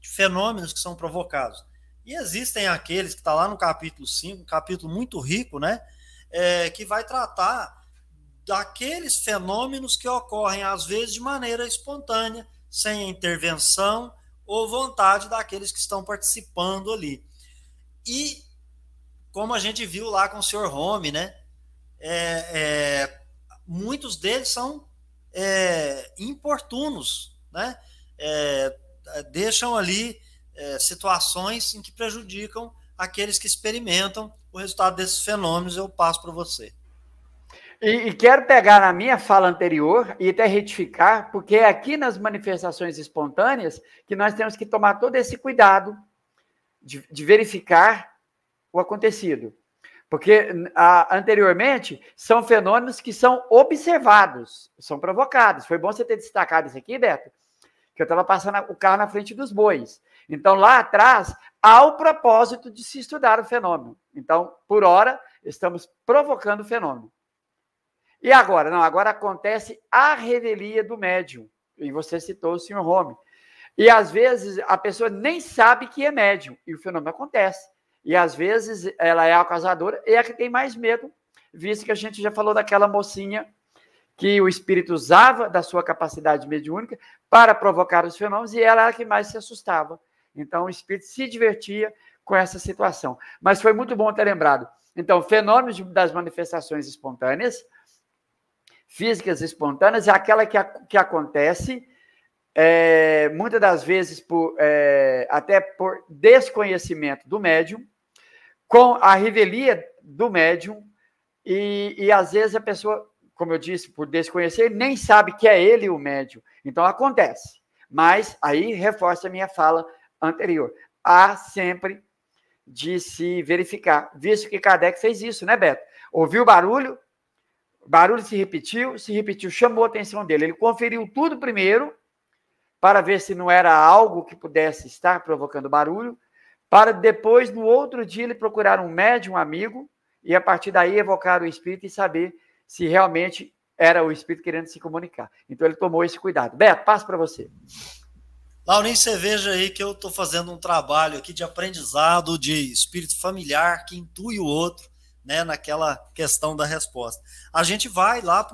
de fenômenos que são provocados. E existem aqueles que está lá no capítulo 5, um capítulo muito rico, né? É, que vai tratar daqueles fenômenos que ocorrem, às vezes, de maneira espontânea, sem intervenção ou vontade daqueles que estão participando ali. E como a gente viu lá com o senhor Home, né? É, é, muitos deles são é, importunos, né? É, deixam ali é, situações em que prejudicam aqueles que experimentam o resultado desses fenômenos. Eu passo para você. E, e, quero pegar na minha fala anterior e até retificar, porque é aqui nas manifestações espontâneas que nós temos que tomar todo esse cuidado de, de verificar o acontecido. Porque a, anteriormente são fenômenos que são observados, são provocados. Foi bom você ter destacado isso aqui, Beto, que eu estava passando o carro na frente dos bois. Então, lá atrás, há o propósito de se estudar o fenômeno. Então, por hora, estamos provocando o fenômeno. E agora? Não, agora acontece a revelia do médium. E você citou o Sr. Home. E às vezes a pessoa nem sabe que é médium e o fenômeno acontece. E às vezes ela é a casadora e é a que tem mais medo, visto que a gente já falou daquela mocinha que o espírito usava da sua capacidade mediúnica para provocar os fenômenos e ela era a que mais se assustava. Então o espírito se divertia com essa situação. Mas foi muito bom ter lembrado. Então, fenômenos das manifestações espontâneas, físicas espontâneas, é aquela que, a, que acontece é, muitas das vezes por, é, até por desconhecimento do médium, com a revelia do médium, e, e às vezes a pessoa, como eu disse, por desconhecer, nem sabe que é ele o médium. Então acontece. Mas aí reforça a minha fala anterior. Há sempre de se verificar, visto que Kardec fez isso, né, Beto? Ouviu o barulho, barulho se repetiu, se repetiu, chamou a atenção dele. Ele conferiu tudo primeiro para ver se não era algo que pudesse estar provocando barulho, para depois, no outro dia, ele procurar um médium amigo e, a partir daí, evocar o espírito e saber se realmente era o espírito querendo se comunicar. Então, ele tomou esse cuidado. Beto, passo para você. Laurinho, você veja aí que eu estou fazendo um trabalho aqui de aprendizado de espírito familiar que intui o outro né, naquela questão da resposta. A gente vai lá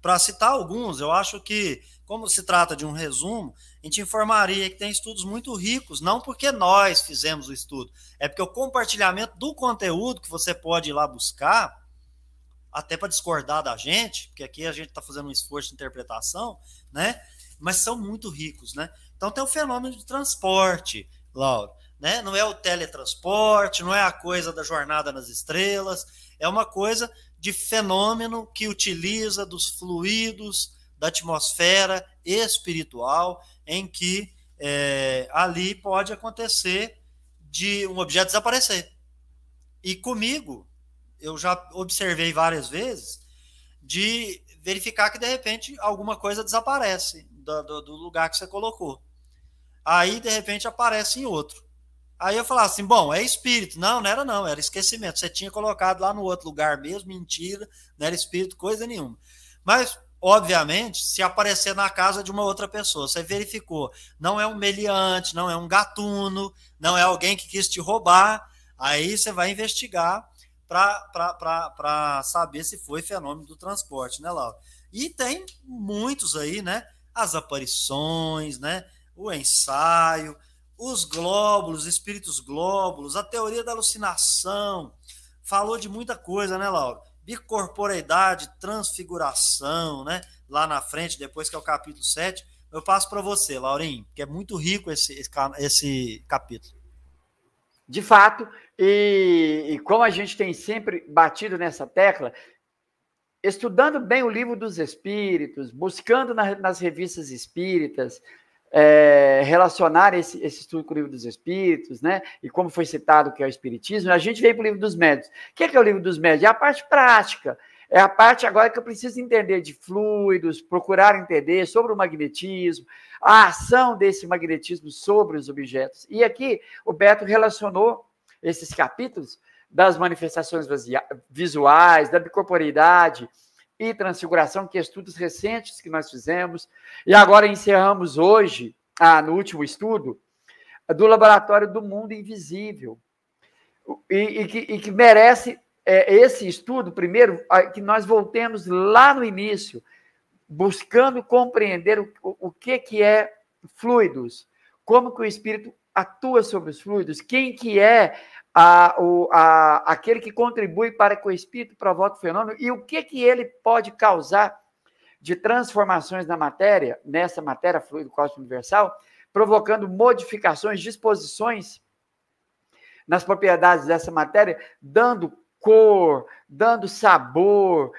para citar alguns, eu acho que, como se trata de um resumo, a gente informaria que tem estudos muito ricos, não porque nós fizemos o estudo, é porque o compartilhamento do conteúdo que você pode ir lá buscar, até para discordar da gente, porque aqui a gente está fazendo um esforço de interpretação, né? Mas são muito ricos, né? Então tem o fenômeno de transporte, Laura. Né? Não é o teletransporte, não é a coisa da jornada nas estrelas, é uma coisa de fenômeno que utiliza dos fluidos, da atmosfera espiritual em que é, ali pode acontecer de um objeto desaparecer. E comigo, eu já observei várias vezes, de verificar que de repente alguma coisa desaparece do, do, do lugar que você colocou. Aí de repente aparece em outro. Aí eu falava assim: bom, é espírito. Não, não era, não, era esquecimento. Você tinha colocado lá no outro lugar mesmo, mentira, não era espírito, coisa nenhuma. Mas obviamente, se aparecer na casa de uma outra pessoa. Você verificou, não é um meliante, não é um gatuno, não é alguém que quis te roubar. Aí você vai investigar para saber se foi fenômeno do transporte, né, Laura? E tem muitos aí, né? As aparições, né? O ensaio, os glóbulos, espíritos glóbulos, a teoria da alucinação. Falou de muita coisa, né, Laura? bicorporeidade, transfiguração, né? Lá na frente, depois que é o capítulo 7. Eu passo para você, Laurinho, que é muito rico esse, esse capítulo. De fato, e, e como a gente tem sempre batido nessa tecla, estudando bem o livro dos Espíritos, buscando na, nas revistas espíritas, é, relacionar esse, esse, estudo com o livro dos Espíritos, né? E como foi citado que é o Espiritismo, a gente veio para o livro dos médios. O que é, que é o livro dos médios? É a parte prática. É a parte agora que eu preciso entender de fluidos, procurar entender sobre o magnetismo, a ação desse magnetismo sobre os objetos. E aqui o Beto relacionou esses capítulos das manifestações visuais, da bicorporidade e transfiguração, que estudos recentes que nós fizemos. E agora encerramos hoje, ah, no último estudo, do Laboratório do Mundo Invisível. E, e, que, e que, merece é, esse estudo, primeiro, que nós voltemos lá no início, buscando compreender o, o que, que é fluidos, como que o espírito atua sobre os fluidos? Quem que é a, o, a, aquele que contribui para que o espírito provoque o fenômeno? E o que que ele pode causar de transformações na matéria, nessa matéria fluido cósmico universal, provocando modificações, disposições nas propriedades dessa matéria, dando cor, dando sabor,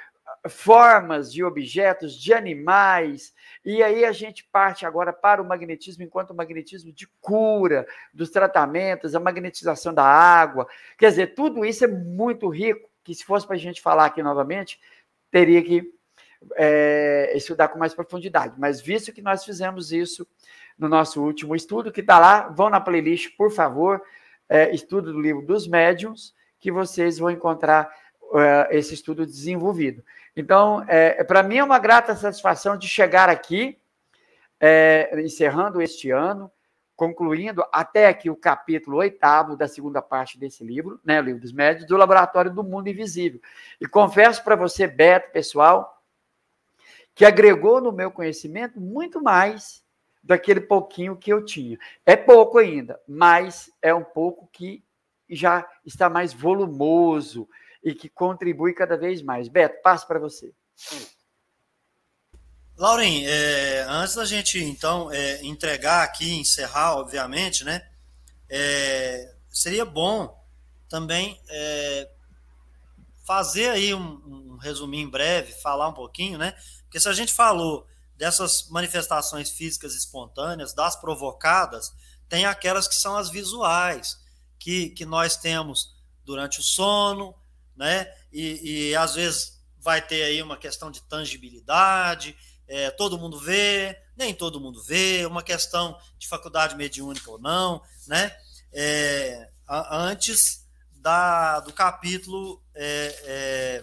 formas de objetos, de animais. E aí a gente parte agora para o magnetismo, enquanto o magnetismo de cura, dos tratamentos, a magnetização da água. Quer dizer, tudo isso é muito rico, que se fosse para a gente falar aqui novamente, teria que é, estudar com mais profundidade. Mas visto que nós fizemos isso no nosso último estudo, que está lá, vão na playlist, por favor, é, estudo do livro dos médiums, que vocês vão encontrar é, esse estudo desenvolvido. Então, é, é para mim é uma grata satisfação de chegar aqui, é, encerrando este ano, concluindo até aqui o capítulo oitavo da segunda parte desse livro, né, o livro dos médios, do Laboratório do Mundo Invisível. E confesso para você, Beto, pessoal, que agregou no meu conhecimento muito mais daquele pouquinho que eu tinha. É pouco ainda, mas é um pouco que já está mais volumoso, e que contribui cada vez mais. Beto, passo para você. Lauren, é, antes da gente então é, entregar aqui, encerrar, obviamente, né? É, seria bom também é, fazer aí um, um resuminho breve, falar um pouquinho, né? Porque se a gente falou dessas manifestações físicas espontâneas, das provocadas, tem aquelas que são as visuais, que, que nós temos durante o sono, né? E, e às vezes vai ter aí uma questão de tangibilidade, é, todo mundo vê, nem todo mundo vê, uma questão de faculdade mediúnica ou não, né? É, antes da, do capítulo é,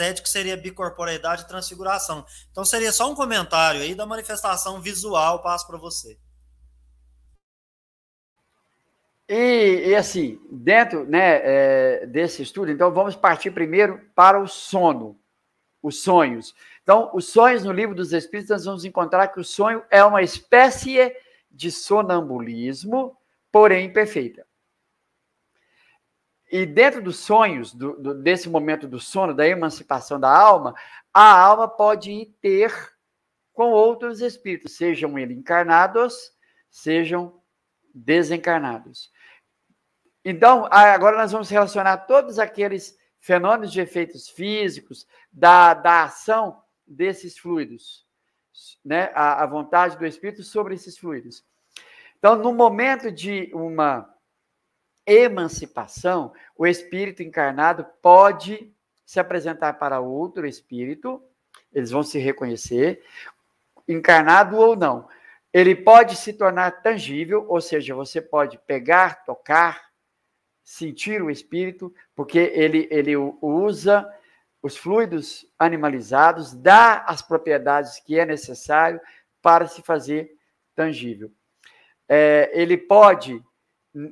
é que seria bicorporeidade e transfiguração. Então seria só um comentário aí da manifestação visual, passo para você. E, e assim, dentro né, é, desse estudo, então vamos partir primeiro para o sono, os sonhos. Então, os sonhos no livro dos Espíritos, nós vamos encontrar que o sonho é uma espécie de sonambulismo, porém imperfeita. E dentro dos sonhos, do, do, desse momento do sono, da emancipação da alma, a alma pode ir ter com outros espíritos, sejam eles encarnados, sejam desencarnados. Então, agora nós vamos relacionar todos aqueles fenômenos de efeitos físicos, da, da ação desses fluidos, né? a, a vontade do Espírito sobre esses fluidos. Então, no momento de uma emancipação, o espírito encarnado pode se apresentar para outro espírito, eles vão se reconhecer, encarnado ou não. Ele pode se tornar tangível, ou seja, você pode pegar, tocar, sentir o espírito, porque ele, ele usa os fluidos animalizados, dá as propriedades que é necessário para se fazer tangível. É, ele pode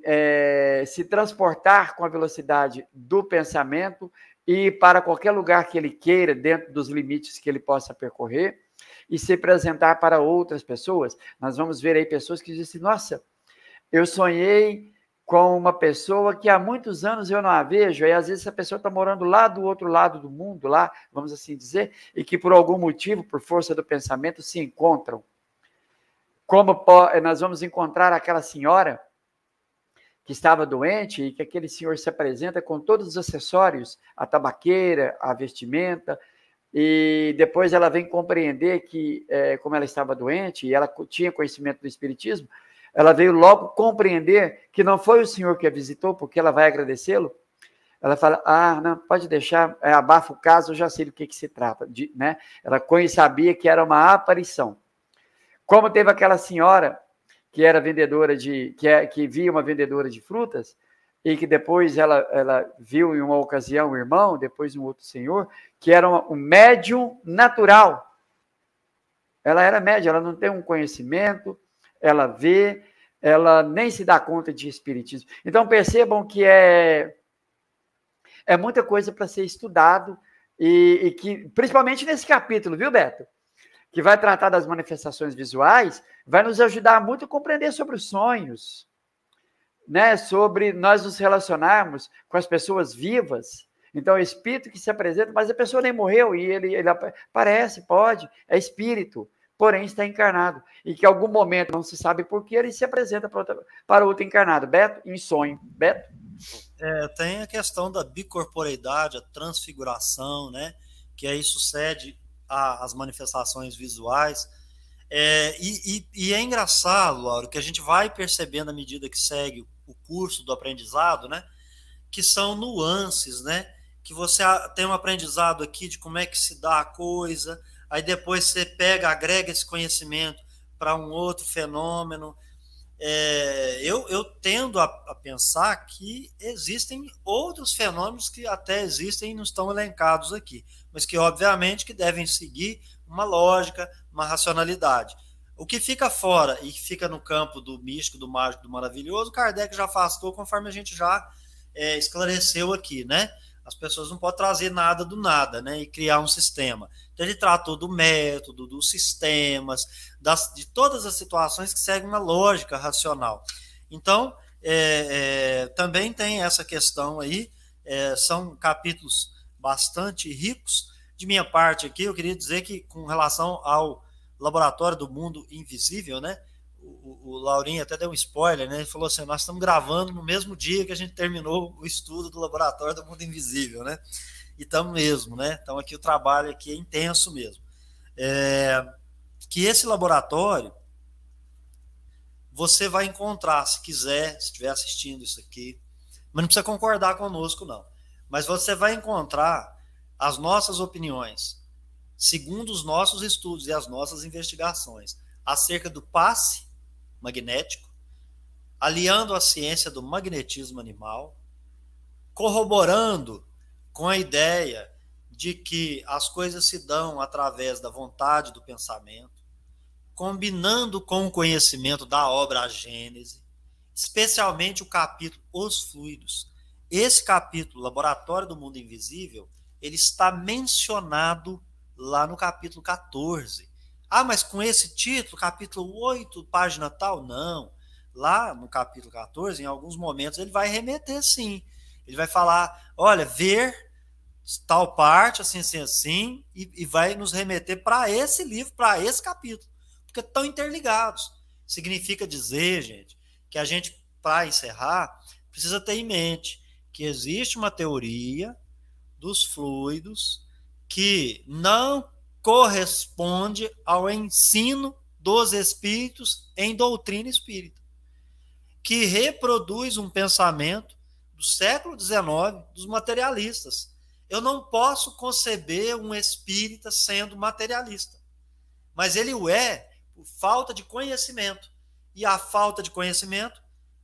é, se transportar com a velocidade do pensamento e para qualquer lugar que ele queira, dentro dos limites que ele possa percorrer, e se apresentar para outras pessoas. Nós vamos ver aí pessoas que dizem: assim, Nossa, eu sonhei com uma pessoa que há muitos anos eu não a vejo, e às vezes essa pessoa está morando lá do outro lado do mundo, lá, vamos assim dizer, e que por algum motivo, por força do pensamento, se encontram. Como eh, nós vamos encontrar aquela senhora que estava doente e que aquele senhor se apresenta com todos os acessórios, a tabaqueira, a vestimenta, e depois ela vem compreender que, eh, como ela estava doente e ela tinha conhecimento do Espiritismo, ela veio logo compreender que não foi o Senhor que a visitou, porque ela vai agradecê-lo. Ela fala: Ah, não, pode deixar, é, abafa o caso, eu já sei do que, que se trata. De, né? Ela sabia que era uma aparição. Como teve aquela senhora que era vendedora de. que, é, que via uma vendedora de frutas, e que depois ela, ela viu em uma ocasião um irmão, depois um outro senhor, que era uma, um médium natural. Ela era média, ela não tem um conhecimento, ela vê, ela nem se dá conta de espiritismo. Então percebam que é é muita coisa para ser estudado e, e, que principalmente nesse capítulo, viu, Beto? Que vai tratar das manifestações visuais, vai nos ajudar muito a compreender sobre os sonhos, né? Sobre nós nos relacionarmos com as pessoas vivas. Então, é espírito que se apresenta, mas a pessoa nem morreu e ele, ele aparece, pode, é espírito porém está encarnado, e que em algum momento, não se sabe por que, ele se apresenta para, outra, para outro encarnado. Beto, em sonho. Beto? É, tem a questão da bicorporeidade, a transfiguração, né? que aí sucede às manifestações visuais. É, e, e, e, é engraçado, Lauro, que a gente vai percebendo à medida que segue o curso do aprendizado, né? Que são nuances, né? Que você tem um aprendizado aqui de como é que se dá a coisa, aí depois você pega, agrega esse conhecimento para um outro fenômeno. É, eu, eu tendo a, a, pensar que existem outros fenômenos que até existem e não estão elencados aqui, mas que obviamente que devem seguir uma lógica, uma racionalidade. O que fica fora e que fica no campo do místico, do mágico, do maravilhoso, Kardec já afastou conforme a gente já é, esclareceu aqui, né? As pessoas não podem trazer nada do nada, né? E criar um sistema. Então ele tratou do método, dos sistemas, das, de todas as situações que seguem uma lógica racional. Então, é, é, também tem essa questão aí, é, são capítulos bastante ricos. De minha parte aqui, eu queria dizer que, com relação ao Laboratório do Mundo Invisível, né? o, o Laurinho até deu um spoiler, né? Ele falou assim: nós estamos gravando no mesmo dia que a gente terminou o estudo do laboratório do mundo invisível, né? E estamos mesmo, né? Então aqui o trabalho aqui é intenso mesmo. É, que esse laboratório você vai encontrar, se quiser, se estiver assistindo isso aqui, mas não precisa concordar conosco, não. Mas você vai encontrar as nossas opiniões, segundo os nossos estudos e as nossas investigações, acerca do passe magnético, aliando a ciência do magnetismo animal, corroborando com a ideia de que as coisas se dão através da vontade do pensamento, combinando com o conhecimento da obra a Gênese, especialmente o capítulo Os Fluidos. Esse capítulo, Laboratório do Mundo Invisível, ele está mencionado lá no capítulo 14 ah, mas com esse título, capítulo 8, página tal? Não. Lá no capítulo 14, em alguns momentos, ele vai remeter sim. Ele vai falar: olha, ver tal parte, assim, assim, assim, e, e vai nos remeter para esse livro, para esse capítulo, porque estão interligados. Significa dizer, gente, que a gente, para encerrar, precisa ter em mente que existe uma teoria dos fluidos que não corresponde ao ensino dos espíritos em doutrina espírita, que reproduz um pensamento do século XIX dos materialistas. Eu não posso conceber um espírita sendo materialista, mas ele o é por falta de conhecimento. E a falta de conhecimento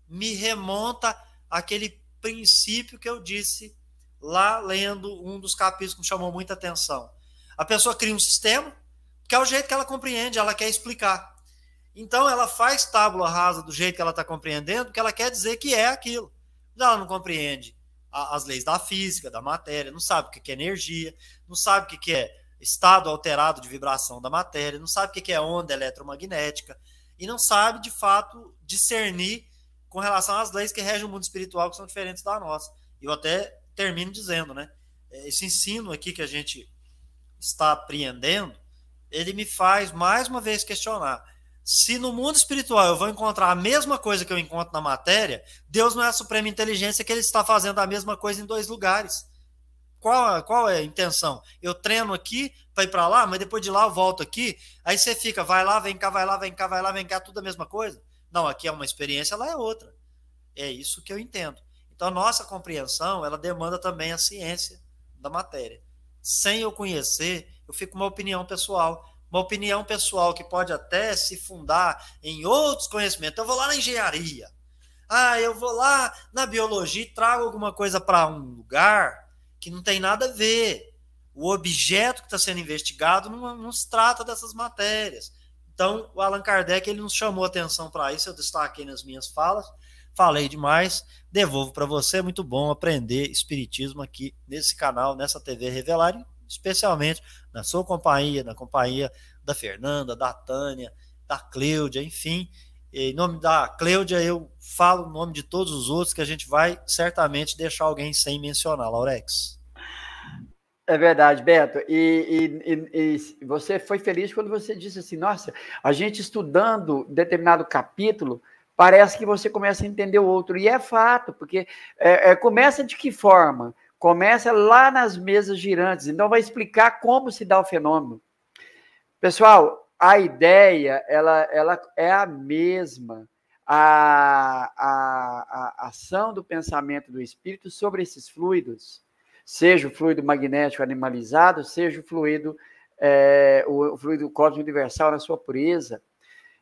me remonta àquele princípio que eu disse lá lendo um dos capítulos que me chamou muita atenção a pessoa cria um sistema, que é o jeito que ela compreende, ela quer explicar. Então ela faz tábua rasa do jeito que ela está compreendendo, porque ela quer dizer que é aquilo. ela não compreende a, as leis da física, da matéria, não sabe o que é energia, não sabe o que é estado alterado de vibração da matéria, não sabe o que é onda eletromagnética e não sabe de fato discernir com relação às leis que regem o mundo espiritual que são diferentes da nossa. Eu até termino dizendo, né? Esse ensino aqui que a gente está apreendendo, ele me faz mais uma vez questionar. Se no mundo espiritual eu vou encontrar a mesma coisa que eu encontro na matéria, Deus não é a suprema inteligência que ele está fazendo a mesma coisa em dois lugares. Qual, qual é a intenção? Eu treino aqui para ir para lá, mas depois de lá eu volto aqui. Aí você fica, vai lá, vem cá, vai lá, vem cá, vai lá, vem cá, tudo a mesma coisa. Não, aqui é uma experiência, lá é outra. É isso que eu entendo. Então, a nossa compreensão, ela demanda também a ciência da matéria sem eu conhecer, eu fico com uma opinião pessoal. Uma opinião pessoal que pode até se fundar em outros conhecimentos. Eu vou lá na engenharia. Ah, eu vou lá na biologia e trago alguma coisa para um lugar que não tem nada a ver. O objeto que está sendo investigado não, não se trata dessas matérias. Então, o Allan Kardec ele nos chamou atenção para isso, eu destaquei nas minhas falas. Falei demais, devolvo para você. É muito bom aprender Espiritismo aqui nesse canal, nessa TV Revelar, especialmente na sua companhia, na companhia da Fernanda, da Tânia, da Cleudia, enfim. Em nome da Cleudia, eu falo o nome de todos os outros que a gente vai certamente deixar alguém sem mencionar, Laurex. É verdade, Beto. E, e, e, você foi feliz quando você disse assim: nossa, a gente estudando determinado capítulo, parece que você começa a entender o outro. E é fato, porque é, é, começa de que forma? Começa lá nas mesas girantes. Então, vai explicar como se dá o fenômeno. Pessoal, a ideia ela, ela é a mesma. A, a, a ação do pensamento do espírito sobre esses fluidos, seja o fluido magnético animalizado, seja o fluido, é, o, o fluido cósmico universal na sua pureza,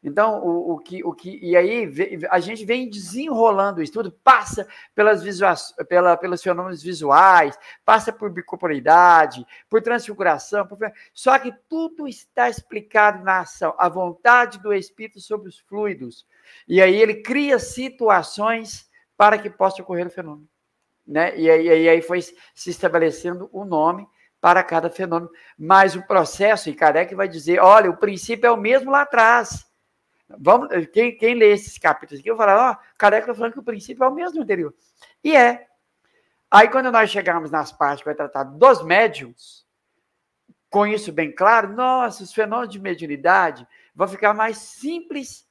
então, o, o, que, o que. E aí a gente vem desenrolando isso tudo passa pelas visuais, pela, pelos fenômenos visuais, passa por bicopolaridade, por transfiguração, por, só que tudo está explicado na ação, a vontade do Espírito sobre os fluidos. E aí ele cria situações para que possa ocorrer o fenômeno. Né? E aí, e aí foi se estabelecendo o um nome para cada fenômeno. Mas o processo, e Kardec vai dizer: olha, o princípio é o mesmo lá atrás Vamos, eh, quem, quem lê esses capítulos aqui, eu falar, ó, oh, Careca tá falando que o princípio é o mesmo anterior. E é. Aí, quando nós chegarmos nas partes que vai tratar dos médiums, com isso bem claro, nossa, os fenômenos de mediunidade vão ficar mais simples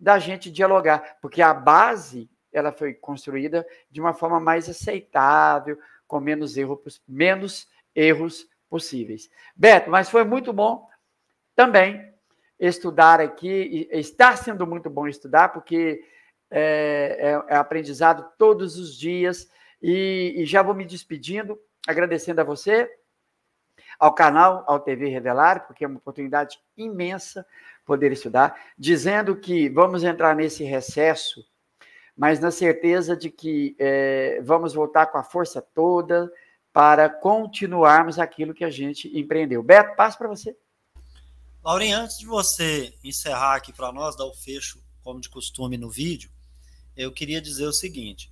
da gente dialogar, porque a base ela foi construída de uma forma mais aceitável, com menos, erro, menos erros possíveis. Beto, mas foi muito bom também estudar aqui, está sendo muito bom estudar, porque é, é, é aprendizado todos os dias. E, e já vou me despedindo, agradecendo a você, ao canal, ao TV Revelar, porque é uma oportunidade imensa poder estudar, dizendo que vamos entrar nesse recesso, mas na certeza de que é, vamos voltar com a força toda para continuarmos aquilo que a gente empreendeu. Beto, passo para você. Laurin, antes de você encerrar aqui para nós, dar o fecho, como de costume, no vídeo, eu queria dizer o seguinte: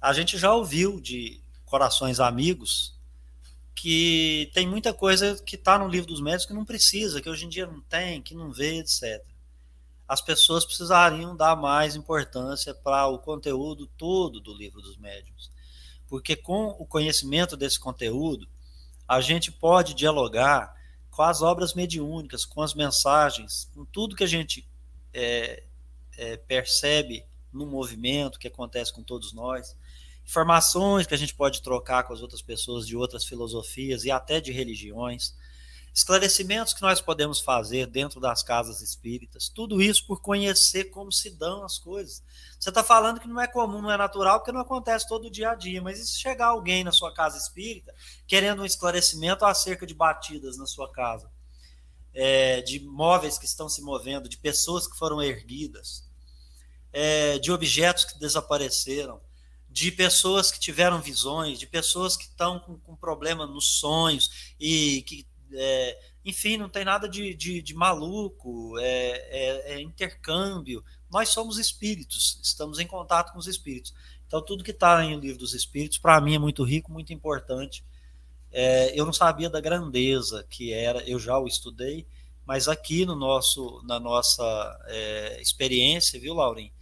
a gente já ouviu de corações amigos que tem muita coisa que está no livro dos médicos que não precisa, que hoje em dia não tem, que não vê, etc. As pessoas precisariam dar mais importância para o conteúdo todo do livro dos médios, porque com o conhecimento desse conteúdo, a gente pode dialogar com as obras mediúnicas, com as mensagens, com tudo que a gente é, é, percebe no movimento que acontece com todos nós, informações que a gente pode trocar com as outras pessoas de outras filosofias e até de religiões esclarecimentos que nós podemos fazer dentro das casas espíritas, tudo isso por conhecer como se dão as coisas. Você está falando que não é comum, não é natural, porque não acontece todo dia a dia, mas e se chegar alguém na sua casa espírita querendo um esclarecimento acerca de batidas na sua casa, é, de móveis que estão se movendo, de pessoas que foram erguidas, é, de objetos que desapareceram, de pessoas que tiveram visões, de pessoas que estão com, com problema nos sonhos e que é, enfim, não tem nada de, de, de maluco, é, é, é, intercâmbio. Nós somos espíritos, estamos em contato com os espíritos. Então, tudo que está em O Livro dos Espíritos, para mim, é muito rico, muito importante. É, eu não sabia da grandeza que era, eu já o estudei, mas aqui no nosso, na nossa é, experiência, viu, Laurim?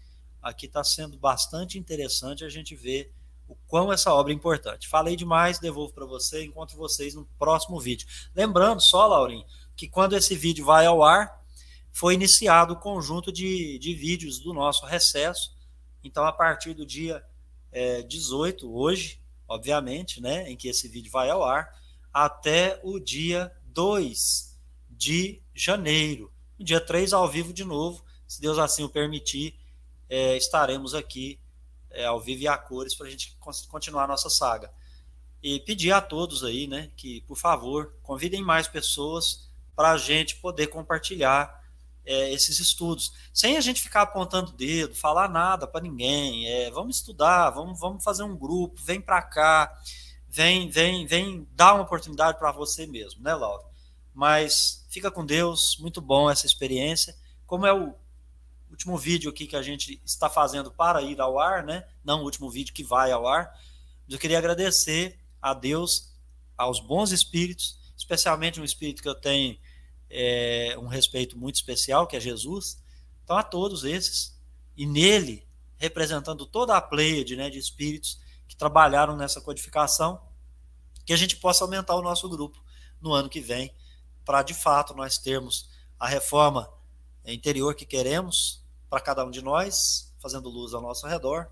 Aqui está sendo bastante interessante a gente ver o quão essa obra é importante. Falei demais, devolvo para você, encontro vocês no próximo vídeo. Lembrando só, Laurinho, que quando esse vídeo vai ao ar, foi iniciado o conjunto de, de vídeos do nosso recesso. Então, a partir do dia é, 18, hoje, obviamente, né, em que esse vídeo vai ao ar, até o dia 2 de janeiro. No dia 3, ao vivo de novo, se Deus assim o permitir, é, estaremos aqui é, ao vivo e a cores para a gente continuar a nossa saga. E pedir a todos aí, né, que por favor convidem mais pessoas para a gente poder compartilhar é, esses estudos, sem a gente ficar apontando dedo, falar nada para ninguém. É, vamos estudar, vamos, vamos fazer um grupo, vem para cá, vem, vem, vem dar uma oportunidade para você mesmo, né, Laura? Mas fica com Deus, muito bom essa experiência. Como é o último vídeo aqui que a gente está fazendo para ir ao ar, né? Não o último vídeo que vai ao ar. Mas eu queria agradecer a Deus, aos bons espíritos, especialmente um espírito que eu tenho é, um respeito muito especial, que é Jesus. Então, a todos esses, e nele, representando toda a pleiade né, de espíritos que trabalharam nessa codificação, que a gente possa aumentar o nosso grupo no ano que vem, para de fato nós termos a reforma interior que queremos, para cada um de nós, fazendo luz ao nosso redor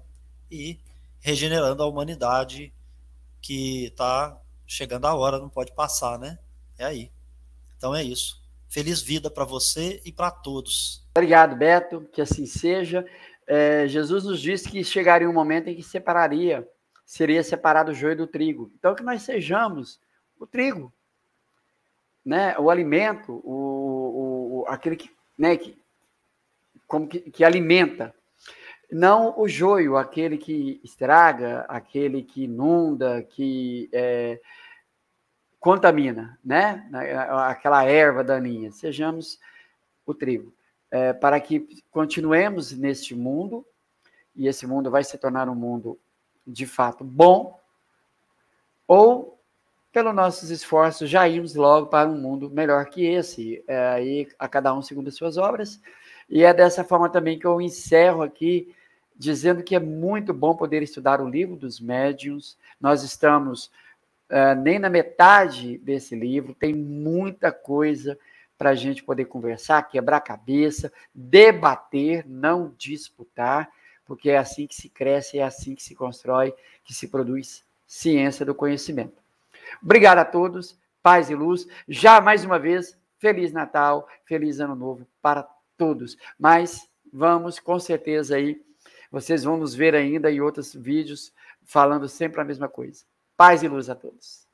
e regenerando a humanidade que está chegando a hora, não pode passar, né? É aí. Então é isso. Feliz vida para você e para todos. Obrigado, Beto. Que assim seja. É, Jesus nos disse que chegaria um momento em que separaria, seria separado o joio do trigo. Então que nós sejamos o trigo, né? O alimento, o, o, aquele que, né, que, como que, que alimenta. Não o joio, aquele que estraga, aquele que inunda, que é, contamina, né? Aquela erva daninha. Sejamos o trigo. É, para que continuemos neste mundo, e esse mundo vai se tornar um mundo de fato bom, ou pelos nossos esforços já irmos logo para um mundo melhor que esse. É, aí é, a cada um segundo as suas obras. E é dessa forma também que eu encerro aqui, dizendo que é muito bom poder estudar o livro dos médiuns. Nós estamos uh, nem na metade desse livro, tem muita coisa para a gente poder conversar, quebrar cabeça, debater, não disputar, porque é assim que se cresce, é assim que se constrói, que se produz ciência do conhecimento. Obrigado a todos, paz e luz. Já mais uma vez, Feliz Natal, Feliz Ano Novo para todos todos, mas vamos com certeza aí, vocês vão nos ver ainda em outros vídeos falando sempre a mesma coisa. Paz e luz a todos.